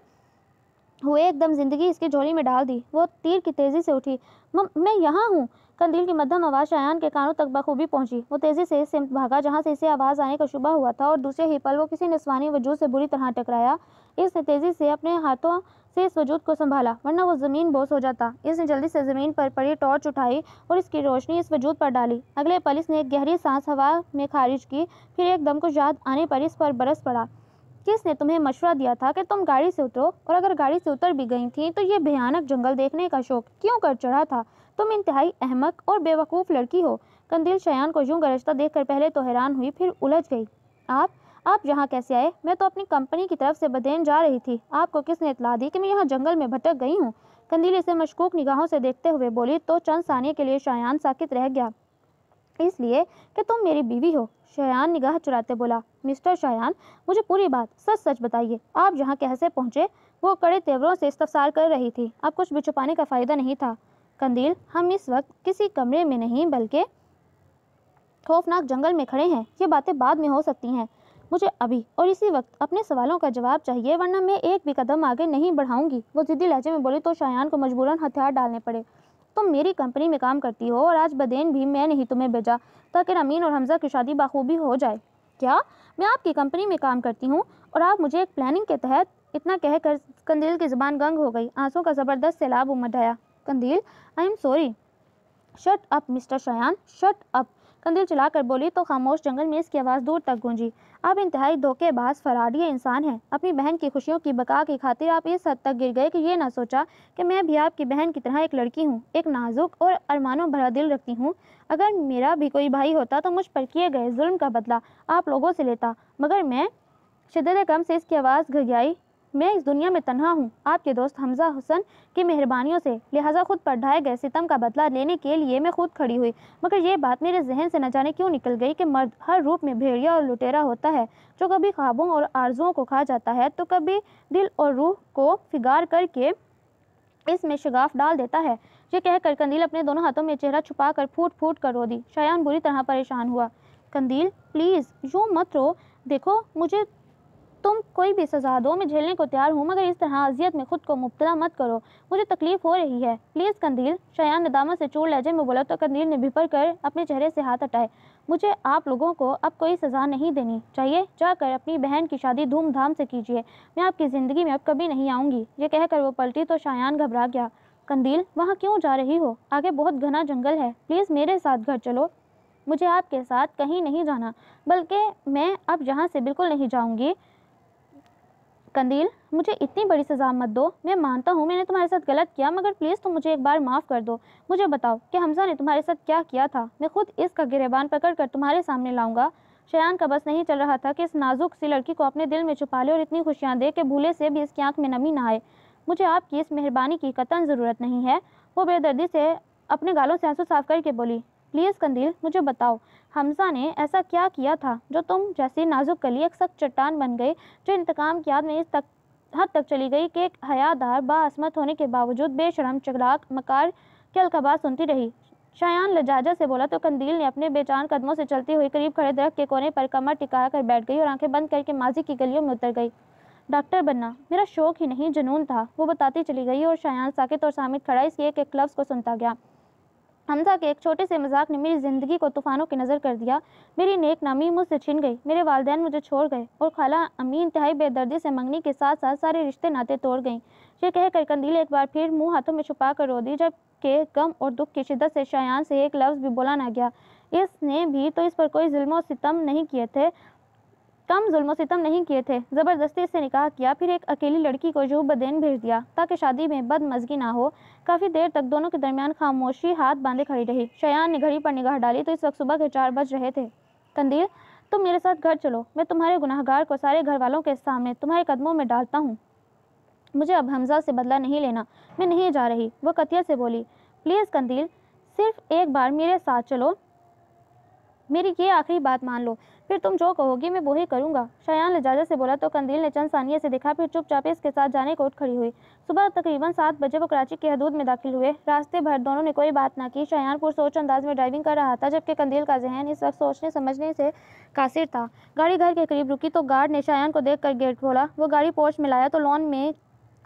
हुए एकदम जिंदगी इसकी झोली में डाल दी वो तीर की तेज़ी से उठी मैं यहाँ हूँ कंदील की मध्यम आवाज़ शायान के कानों तक बखूबी पहुंची वो तेज़ी से इस सिमत भागा जहाँ से इसे आवाज़ आने का शुबा हुआ था और दूसरे ही पल वो किसी नस्वानी वजूद से बुरी तरह टकराया इसने तेज़ी से अपने हाथों से इस वजूद को संभाला वरना वो ज़मीन बोस हो जाता इसने जल्दी से ज़मीन पर पड़ी टॉर्च उठाई और इसकी रोशनी इस वजूद पर डाली अगले पल इसने एक गहरी सांस हवा में खारिज की फिर एकदम को याद आने पर इस पर बरस पड़ा किसने तुम्हें मशवरा दिया था कि तुम गाड़ी से उतरो और अगर गाड़ी से उतर भी गई थी तो ये भयानक जंगल देखने का शौक क्यों कर चढ़ा था तुम इंतहाई अहमक और बेवकूफ़ लड़की हो कंदील शयान को यूं गरजता देखकर पहले तो हैरान हुई फिर उलझ गई आप आप यहाँ कैसे आए मैं तो अपनी कंपनी की तरफ से बदेन जा रही थी आपको किसने इतला दी कि मैं यहाँ जंगल में भटक गई हूँ कंदील इसे मशकूक निगाहों से देखते हुए बोली तो चंद सानी के लिए शायान साकित रह गया इसलिए कि तुम मेरी बीवी हो शयान निगाह चुराते बोला मिस्टर शयान मुझे पूरी बात सच सच बताइए आप जहाँ कैसे पहुँचे वो कड़े तेवरों से इस्तफसार कर रही थी अब कुछ भी छुपाने का फ़ायदा नहीं था कंदील हम इस वक्त किसी कमरे में नहीं बल्कि खौफनाक जंगल में खड़े हैं ये बातें बाद में हो सकती हैं मुझे अभी और इसी वक्त अपने सवालों का जवाब चाहिए वरना मैं एक भी कदम आगे नहीं बढ़ाऊंगी वो जिद्दी लहजे में बोली तो शायान को मजबूरन हथियार डालने पड़े तुम मेरी कंपनी में काम करती हो और आज बदेन भी मैंने ही तुम्हें भेजा ताकि रमीन और हमज़ा की शादी बखूबी हो जाए क्या मैं आपकी कंपनी में काम करती हूँ और आप मुझे एक प्लानिंग के तहत इतना कहकर कंदील की जबान गंग हो गई आंसू का ज़बरदस्त सैलाब उमड़ आया Qandeel I am sorry shut up mister Shayan shut up Qandeel चलाकर बोली तो खामोश जंगल में इसकी आवाज़ दूर तक गूंजी आप इंतहाई धोखेबाज फरारी इंसान हैं अपनी बहन की खुशियों की बका की खातिर आप इस हद तक गिर गए कि ये ना सोचा कि मैं भी आपकी बहन की तरह एक लड़की हूँ एक नाजुक और अरमानों भरा दिल रखती हूँ अगर मेरा भी कोई भाई होता तो मुझ पर किए गए जुल्म का बदला आप लोगों से लेता मगर मैं शिदत कम से इसकी आवाज़ घगियाई मैं इस दुनिया में तनहा हूँ आपके दोस्त हमजा हुसन की मेहरबानियों से लिहाजा खुद पर ढाए गए सितम का बदला लेने के लिए मैं खुद खड़ी हुई मगर ये बात मेरे जहन से न जाने क्यों निकल गई कि मर्द हर रूप में भेड़िया और लुटेरा होता है जो कभी ख्वाबों और आरजुओं को खा जाता है तो कभी दिल और रूह को फिगार करके इसमें शगाफ डाल देता है ये कहकर कंदील अपने दोनों हाथों में चेहरा छुपा कर फूट फूट कर रो दी शायान बुरी तरह परेशान हुआ कंदील प्लीज़ यूँ मत रो देखो मुझे तुम कोई भी सज़ा दो मैं झेलने को तैयार हूँ मगर इस तरह अजियत में खुद को मुबतला मत करो मुझे तकलीफ हो रही है प्लीज़ कंदील शयान नदामत से चूर लहजे में बोला तो कंदील ने भिपर कर अपने चेहरे से हाथ हटाए मुझे आप लोगों को अब कोई सज़ा नहीं देनी चाहिए जाकर अपनी बहन की शादी धूमधाम से कीजिए मैं आपकी ज़िंदगी में अब कभी नहीं आऊँगी ये कहकर वो पलटी तो शायान घबरा गया कंदील वहाँ क्यों जा रही हो आगे बहुत घना जंगल है प्लीज़ मेरे साथ घर चलो मुझे आपके साथ कहीं नहीं जाना बल्कि मैं अब यहाँ से बिल्कुल नहीं जाऊँगी कंदील मुझे इतनी बड़ी सज़ा मत दो मैं मानता हूँ मैंने तुम्हारे साथ गलत किया मगर प्लीज़ तुम मुझे एक बार माफ़ कर दो मुझे बताओ कि हमजा ने तुम्हारे साथ क्या किया था मैं खुद इसका गिरेबान पकड़ कर तुम्हारे सामने लाऊंगा शयान का बस नहीं चल रहा था कि इस नाजुक सी लड़की को अपने दिल में छुपा ले और इतनी खुशियाँ दे कि भूले से भी इसकी आंख में नमी ना आए मुझे आपकी इस मेहरबानी की कतन ज़रूरत नहीं है वो बेदर्दी से अपने गालों से आंसू साफ करके बोली प्लीज़ कंदील मुझे बताओ हमजा ने ऐसा क्या किया था जो तुम जैसी नाजुक कली एक सख्त चट्टान बन गए जो इंतकाम की याद में इस तक हद तक चली गई कि एक हयादार बासमत होने के बावजूद बेशरम चगलाक मकार के अलकबात सुनती रही शायान लजाजा से बोला तो कंदील ने अपने बेचान कदमों से चलती हुई करीब खड़े दरख के कोने पर कमर टिका कर बैठ गई और आंखें बंद करके माजी की गलियों में उतर गई डॉक्टर बनना मेरा शौक ही नहीं जुनून था वो बताती चली गई और शायान साकित और सामित खड़ा इसके एक एक लफ्ज़ को सुनता गया हमजा के एक छोटे से मजाक ने मेरी ज़िंदगी को तूफानों की नज़र कर दिया मेरी नेक नामी मुझसे छिन गई मेरे वालदेन मुझे छोड़ गए और खाला अम्मी इंतहाई बेदर्दी से मंगनी के साथ साथ सारे रिश्ते नाते तोड़ गईं ये कहकर कंदील एक बार फिर मुंह हाथों में छुपा कर रो दी जब के गम और दुख की शिदत से शायान से एक लफ्ज़ भी बोला ना गया इसने भी तो इस पर कोई जुल्म और सितम नहीं किए थे कम जुल्म सितम नहीं किए थे ज़बरदस्ती से निकाह किया फिर एक अकेली लड़की को जो बदेन भेज दिया ताकि शादी में बदमजगी ना हो काफ़ी देर तक दोनों के दरमियान खामोशी हाथ बांधे खड़ी रही शयान ने घड़ी पर निगाह डाली तो इस वक्त सुबह के चार बज रहे थे कंदील तुम मेरे साथ घर चलो मैं तुम्हारे गुनाहगार को सारे घर वालों के सामने तुम्हारे कदमों में डालता हूँ मुझे अब हमजा से बदला नहीं लेना मैं नहीं जा रही वो कतिया से बोली प्लीज़ कंदील सिर्फ एक बार मेरे साथ चलो मेरी ये आखिरी बात मान लो फिर तुम जो कहोगे मैं वही करूँगा शयान लजाजा से बोला तो कंदील ने चंद सानिया से देखा फिर चुपचाप इसके साथ जाने को उठ खड़ी हुई सुबह तकरीबन सात बजे वो कराची के हदूद में दाखिल हुए रास्ते भर दोनों ने कोई बात ना की शायान सोच अंदाज में ड्राइविंग कर रहा था जबकि कंदील का जहन इस वक्त सोचने समझने से कासिर था गाड़ी घर के करीब रुकी तो गार्ड ने शयान को देख कर गेट खोला वो गाड़ी पोर्च में लाया तो लॉन में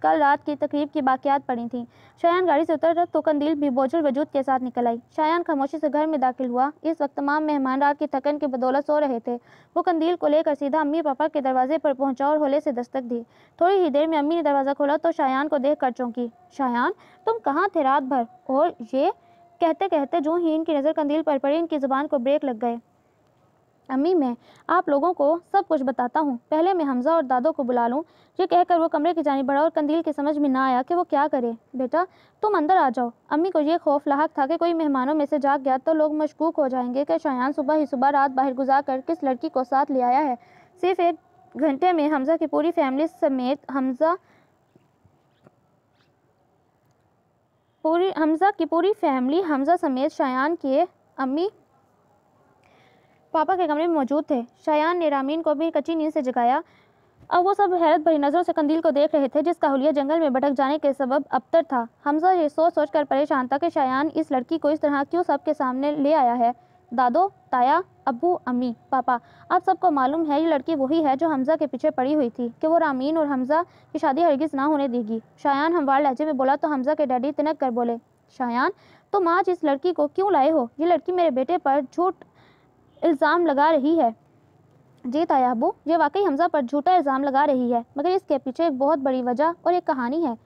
कल रात की तकरीब की बाकियात पड़ी थी शायन गाड़ी से उतर तो कंदील भी बोझल वजूद के साथ निकल आई शायन खामोशी से घर में दाखिल हुआ इस वक्त तमाम मेहमान रात की थकन की बदौलत सो रहे थे वो कंदील को लेकर सीधा अम्मी पापा के दरवाजे पर पहुंचा और होले से दस्तक दी थोड़ी ही देर में अम्मी ने दरवाज़ा खोला तो शायान को देख कर चौंकी शायान तुम कहाँ थे रात भर और ये कहते कहते जो ही इनकी नज़र कंदील पर पड़ी इनकी ज़ुबान को ब्रेक लग गए अम्मी मैं आप लोगों को सब कुछ बताता हूँ पहले मैं हमज़ा और दादो को बुला लूँ ये कहकर वो कमरे की जानी बढ़ा और कंदील के समझ में ना आया कि वो क्या करे बेटा तुम अंदर आ जाओ अम्मी को ये खौफ लाक था कि कोई मेहमानों में से जाग गया तो लोग मशकूक हो जाएंगे कि शायान सुबह ही सुबह रात बाहर गुजार कर किस लड़की को साथ ले आया है सिर्फ एक घंटे में हमज़ा की पूरी फैमिली समेत हमज़ा पूरी हमज़ा की पूरी फैमिली हमज़ा समेत शायान के अम्मी पापा के कमरे में मौजूद थे शायान ने रामीन को भी कच्ची नींद से जगाया अब वो सब हैरत भरी नज़रों से कंदील को देख रहे थे जिसका हुलिया जंगल में भटक जाने के सबब अबतर था हमजा ये सोच सोच कर परेशान था कि शायान इस लड़की को इस तरह क्यों सबके सामने ले आया है दादो ताया अबू अम्मी पापा आप सबको मालूम है ये लड़की वही है जो हमज़ा के पीछे पड़ी हुई थी कि वो रामीन और हमज़ा की शादी हरगिज़ ना होने देगी शायान हमवार लहजे में बोला तो हमज़ा के डैडी तिनक कर बोले शायान तुम तो आज इस लड़की को क्यों लाए हो ये लड़की मेरे बेटे पर झूठ इल्ज़ाम लगा रही है जी तायाबू ये वाकई हमजा पर झूठा इल्ज़ाम लगा रही है मगर इसके पीछे एक बहुत बड़ी वजह और एक कहानी है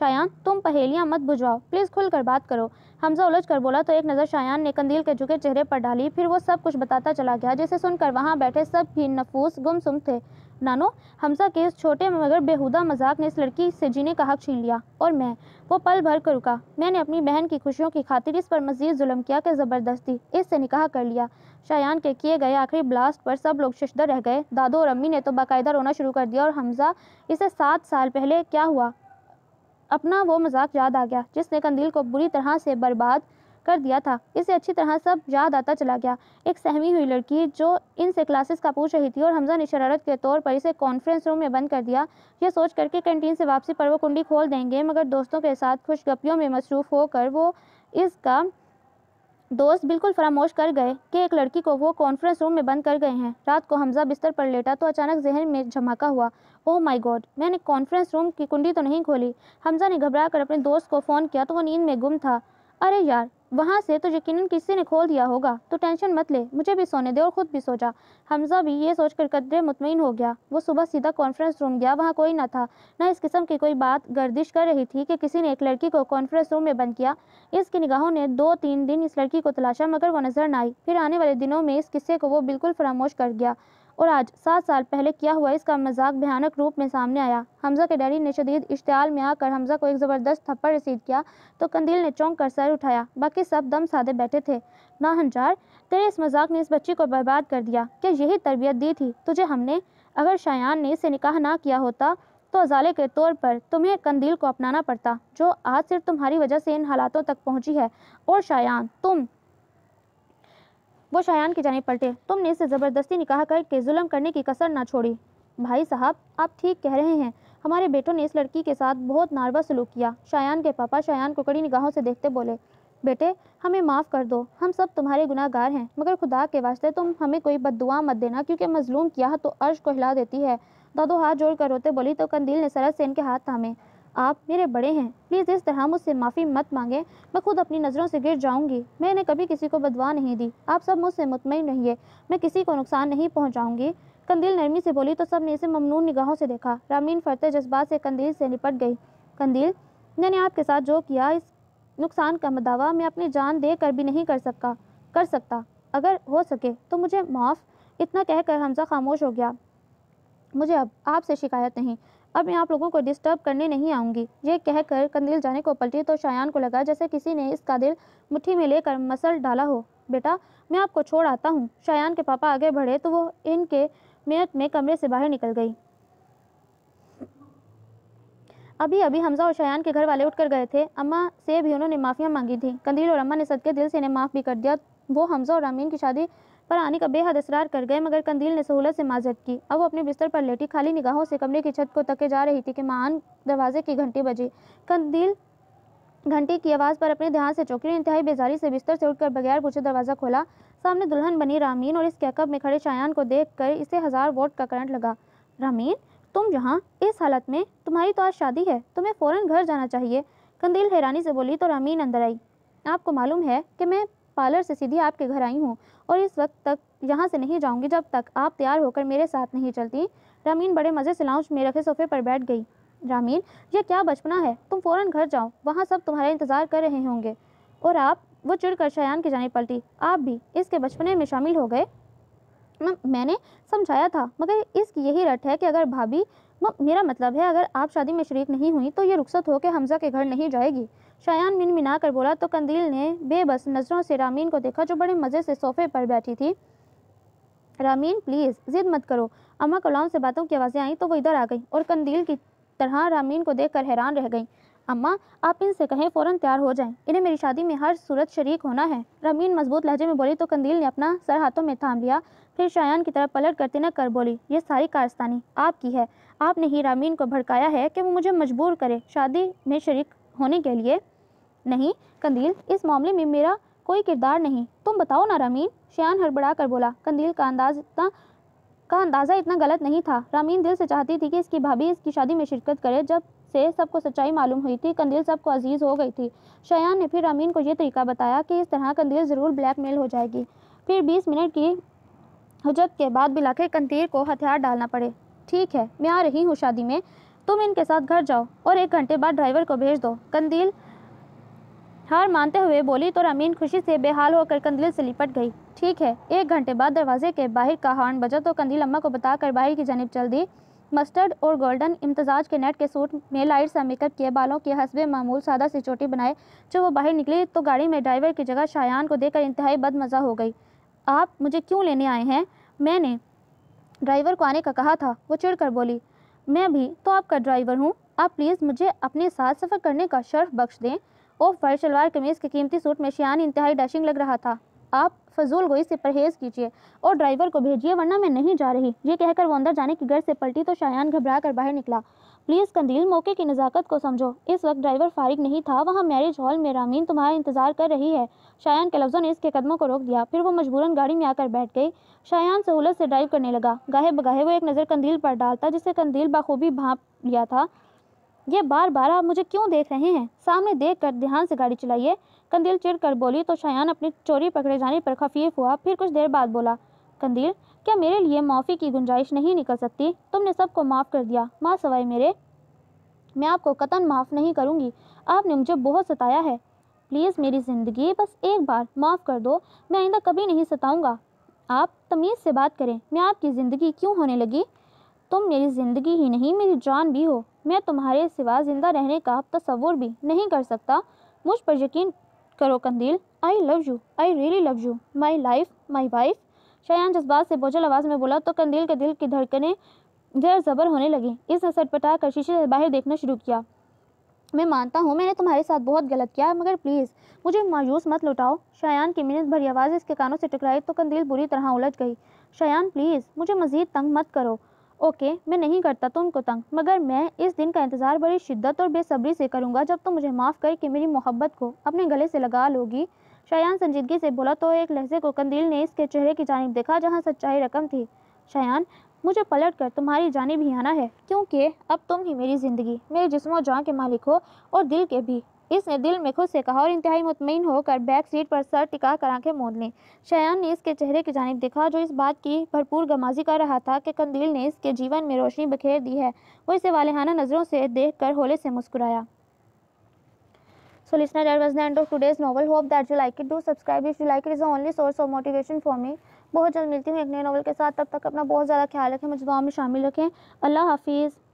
शायान तुम पहेलियाँ मत बुझवाओ प्लीज़ खुल कर बात करो हमजा उलझ कर बोला तो एक नज़र शायान ने कंदील के झुके चेहरे पर डाली फिर वो सब कुछ बताता चला गया जिसे सुनकर वहाँ बैठे सब भी नफूस गुमसुम थे नानो हमजा के इस छोटे मगर बेहुदा मजाक ने इस लड़की से जीने का हक छीन लिया और मैं वो पल भर कर रुका मैंने अपनी बहन की खुशियों की खातिर इस पर मजीद जुलम किया कि ज़बरदस्ती इससे निकाह कर लिया शायान के किए गए आखिरी ब्लास्ट पर सब लोग शशदर रह गए दादो और अम्मी ने तो बाकायदा रोना शुरू कर दिया और हमज़ा इसे सात साल पहले क्या हुआ अपना वो मजाक याद आ गया जिसने कंदील को बुरी तरह से बर्बाद कर दिया था इसे अच्छी तरह सब याद आता चला गया एक सहमी हुई लड़की जो इनसे क्लासेस का पूछ रही थी और हमजा ने शरारत के तौर पर इसे कॉन्फ्रेंस रूम में बंद कर दिया यह सोच करके कैंटीन से वापसी पर वो कुंडी खोल देंगे मगर दोस्तों के साथ खुशगपियों में मसरूफ़ होकर वो इसका दोस्त बिल्कुल फरामोश कर गए कि एक लड़की को वो कॉन्फ्रेंस रूम में बंद कर गए हैं रात को हमजा बिस्तर पर लेटा तो अचानक जहन में झमाका हुआ ओह माय गॉड मैंने कॉन्फ्रेंस रूम की कुंडी तो नहीं खोली हमजा ने घबरा कर अपने दोस्त को फ़ोन किया तो वो नींद में गुम था अरे यार वहाँ से तो यकीनन किसी ने खोल दिया होगा तो टेंशन मत ले मुझे भी सोने दे और ख़ुद भी सो जा हमजा भी ये कर कदरे मुतमिन हो गया वो सुबह सीधा कॉन्फ्रेंस रूम गया वहाँ कोई ना था न इस किस्म की कोई बात गर्दिश कर रही थी कि किसी ने एक लड़की को कॉन्फ्रेंस रूम में बंद किया इसकी निगाहों ने दो तीन दिन इस लड़की को तलाशा मगर वो नज़र न आई फिर आने वाले दिनों में इस किस्से को वो बिल्कुल फरामोश कर गया और आज सात साल पहले क्या हुआ इसका मजाक भयानक रूप में सामने आया हमजा के डैडी ने शदीद इश्तियाल में आकर हमजा को एक ज़बरदस्त थप्पड़ रसीद किया तो कंदील ने चौंक कर सर उठाया बाकी सब दम सादे बैठे थे ना हंजार तेरे इस मजाक ने इस बच्ची को बर्बाद कर दिया क्या यही तरबियत दी थी तुझे हमने अगर शायान ने इसे निकाह ना किया होता तो अजाले के तौर पर तुम्हें कंदील को अपनाना पड़ता जो आज सिर्फ तुम्हारी वजह से इन हालातों तक पहुंची है और शायान तुम वो शायान की जानब पलटे तुमने इसे ज़बरदस्ती निकाह करके जुल्म करने की कसर ना छोड़ी भाई साहब आप ठीक कह रहे हैं हमारे बेटों ने इस लड़की के साथ बहुत नारवा सलूक किया शायान के पापा शायान को कड़ी निगाहों से देखते बोले बेटे हमें माफ़ कर दो हम सब तुम्हारे गुनाहगार हैं मगर खुदा के वास्ते तुम हमें कोई बददुआ मत देना क्योंकि मजलूम किया तो अर्श को हिला देती है दादो हाथ जोड़ कर रोते बोली तो कंदील ने सरस से इनके हाथ थामे आप मेरे बड़े हैं प्लीज़ इस तरह मुझसे माफ़ी मत मांगें मैं खुद अपनी नज़रों से गिर जाऊंगी मैंने कभी किसी को बदवा नहीं दी आप सब मुझसे मुतमिन रहिए मैं किसी को नुकसान नहीं पहुंचाऊंगी कंदील नरमी से बोली तो सब ने इसे ममनून निगाहों से देखा रामीन फरते जज्बात से कंदील से निपट गई कंदील मैंने आपके साथ जो किया इस नुकसान का मदावा मैं अपनी जान दे कर भी नहीं कर सका कर सकता अगर हो सके तो मुझे माफ़ इतना कहकर हमजा खामोश हो गया मुझे अब आपसे शिकायत नहीं अब मैं आप लोगों को डिस्टर्ब करने नहीं आऊँगी ये कहकर कंदील जाने को पलटी तो शायान को लगा जैसे किसी ने इसका दिल मुट्ठी में लेकर मसल डाला हो बेटा मैं आपको छोड़ आता हूँ शायान के पापा आगे बढ़े तो वो इनके मिनट में कमरे से बाहर निकल गई अभी अभी हमजा और शायान के घर वाले उठकर गए थे अम्मा से भी उन्होंने माफ़ियाँ मांगी थी कंदील और अम्मा ने सदके दिल से इन्हें माफ़ भी कर दिया वो हमजा और अमीन की शादी पर आने का बेहद इसरार कर गए मगर कंदील ने सहूलत से माजत की अब वो अपने बिस्तर पर लेटी खाली निगाहों से कमरे की छत को तके जा रही थी कि महान दरवाजे की घंटी बजी कंदील घंटी की आवाज़ पर अपने ध्यान से चौकी इंतहाई बेजारी से बिस्तर से उठकर बगैर पूछे दरवाज़ा खोला सामने दुल्हन बनी रामीन और इस कैकअप में खड़े शायान को देख कर इसे हज़ार वोट का करंट लगा रामीन तुम यहाँ इस हालत में तुम्हारी तो आज शादी है तुम्हें फ़ौरन घर जाना चाहिए कंदील हैरानी से बोली तो रामीन अंदर आई आपको मालूम है कि मैं पार्लर से सीधी आपके घर आई हूँ और इस वक्त तक यहाँ से नहीं जाऊँगी जब तक आप तैयार होकर मेरे साथ नहीं चलती रामीन बड़े मज़े से लाउंज में रखे सोफे पर बैठ गई रामीन यह क्या बचपना है तुम फ़ौरन घर जाओ वहाँ सब तुम्हारा इंतज़ार कर रहे होंगे और आप वो चिड़कर शयान की जाने पलटी आप भी इसके बचपने में शामिल हो गए मैंने समझाया था मगर इस यही रट है कि अगर भाभी मेरा मतलब है अगर आप शादी में शरीक नहीं हुई तो ये रुख्सत होकर हमजा के घर नहीं जाएगी शायान मिन मिना कर बोला तो कंदील ने बेबस नज़रों से रामीन को देखा जो बड़े मज़े से सोफे पर बैठी थी रामीन प्लीज़ ज़िद मत करो अम्मा कलाम से बातों की आवाज़ें आई तो वो इधर आ गई और कंदील की तरह रामीन को देखकर हैरान रह गई अम्मा आप इनसे कहें फ़ौरन तैयार हो जाएं इन्हें मेरी शादी में हर सूरत शरीक होना है रमीन मजबूत लहजे में बोली तो कंदील ने अपना सर हाथों में थाम लिया फिर शायन की तरफ पलट करते न कर बोली ये सारी कारस्तानी आपकी है आपने ही रामीन को भड़काया है कि वो मुझे मजबूर करे शादी में शरीक होने के लिए नहीं कंदील इस मामले में मेरा कोई किरदार नहीं तुम बताओ ना रामीन शयान हड़बड़ा कर बोला कंदील का अंदाज इतना का अंदाज़ा इतना गलत नहीं था रामीन दिल से चाहती थी कि इसकी भाभी इसकी शादी में शिरकत करे जब से सबको सच्चाई मालूम हुई थी कंदील सबको अजीज़ हो गई थी शयान ने फिर अमीन को ये तरीका बताया कि इस तरह कंदील ज़रूर ब्लैकमेल हो जाएगी फिर बीस मिनट की हजत के बाद बिलाखे कंदील को हथियार डालना पड़े ठीक है मैं आ रही हूँ शादी में तुम इनके साथ घर जाओ और एक घंटे बाद ड्राइवर को भेज दो कंदील हार मानते हुए बोली तो रमीन खुशी से बेहाल होकर कंदील से लिपट गई ठीक है एक घंटे बाद दरवाजे के बाहर का हॉर्न बजा तो कंदील अम्मा को बताकर बाहर की जानब चल दी मस्टर्ड और गोल्डन इम्तजाज के नेट के सूट में लाइट सा मेकअप किए बालों के हसबे मामूल सादा सी चोटी बनाए जब वो बाहर निकली तो गाड़ी में ड्राइवर की जगह शायान को देखकर इंतहाई बदमज़ा हो गई आप मुझे क्यों लेने आए हैं मैंने ड्राइवर को आने का कहा था वो चिड़कर बोली मैं भी तो आपका ड्राइवर हूँ आप प्लीज़ मुझे अपने साथ सफ़र करने का शर्फ बख्श दें ओफ वाइट शलवार कमीज़ के कीमती सूट में शायान इंतहाई डैशिंग लग रहा था आप फजूल गोई से परहेज़ कीजिए और ड्राइवर को भेजिए वरना मैं नहीं जा रही ये कहकर वो अंदर जाने की गर्ज से पलटी तो शायान घबरा कर बाहर निकला प्लीज़ कंदील मौके की नज़ाकत को समझो इस वक्त ड्राइवर फारिग नहीं था वहाँ मैरिज हॉल में रामीन तुम्हारा इंतज़ार कर रही है शायान के लफ्ज़ों ने इसके कदमों को रोक दिया फिर वो मजबूरन गाड़ी में आकर बैठ गई शायान सहूलत से ड्राइव करने लगा गाहे बगाहे वो एक नज़र कंदील पर डालता जिसे कंदील बखूबी भाप लिया था ये बार बार आप मुझे क्यों देख रहे हैं सामने देख कर ध्यान से गाड़ी चलाइए कंदील चिड़ कर बोली तो शायान अपनी चोरी पकड़े जाने पर खफीफ हुआ फिर कुछ देर बाद बोला कंदील क्या मेरे लिए माफ़ी की गुंजाइश नहीं निकल सकती तुमने सबको माफ़ कर दिया माँ सवाए मेरे मैं आपको कतन माफ़ नहीं करूँगी आपने मुझे बहुत सताया है प्लीज़ मेरी ज़िंदगी बस एक बार माफ़ कर दो मैं आइंदा कभी नहीं सताऊँगा आप तमीज़ से बात करें मैं आपकी ज़िंदगी क्यों होने लगी तुम मेरी ज़िंदगी ही नहीं मेरी जान भी हो मैं तुम्हारे सिवा ज़िंदा रहने का तस्वुर भी नहीं कर सकता मुझ पर यकीन करो Qandeel I love you I really love you my life my wife Shayan जज्बात से बोझल आवाज़ में बोला तो कंदील के दिल की धड़कने जर जबर होने लगी इसने सटपटा कर शीशे से बाहर देखना शुरू किया मैं मानता हूँ मैंने तुम्हारे साथ बहुत गलत किया मगर प्लीज़ मुझे मायूस मत लुटाओ शायान की मिनट भरी आवाज़ इसके कानों से टकराई तो कंदील बुरी तरह उलझ गई शायान प्लीज़ मुझे मज़ीद तंग मत करो ओके मैं नहीं करता तुमको तो तंग मगर मैं इस दिन का इंतज़ार बड़ी शिद्दत और बेसब्री से करूँगा जब तुम मुझे माफ़ करके मेरी मोहब्बत को अपने गले से लगा लोगी शायान संजीदगी से बोला तो एक लहजे को कंदील ने इसके चेहरे की जानब देखा जहाँ सच्चाई रकम थी शायान मुझे पलट कर तुम्हारी जानब ही आना है क्योंकि अब तुम ही मेरी ज़िंदगी मेरे जिसमों जहाँ के मालिक हो और दिल के भी इसने दिल में खुद से कहा और इंतहाई मुतमिन होकर बैक सीट पर सर टिका कर आंखें मोद लीं शयान ने इसके चेहरे की जानब देखा जो इस बात की भरपूर गमाजी कर रहा था कि कंदील ने इसके जीवन में रोशनी बखेर दी है वो इसे वालहाना नज़रों से देख कर होले से मुस्कुराया सो listener, that was the end of today's novel. Hope that you like it. Do subscribe if you like it. It's the only source of motivation बहुत जल्द मिलती हूँ एक नए नॉवल के साथ तब तक अपना बहुत ज़्यादा ख्याल रखें मुझे दुआ में शामिल रखें अल्लाह हाफिज़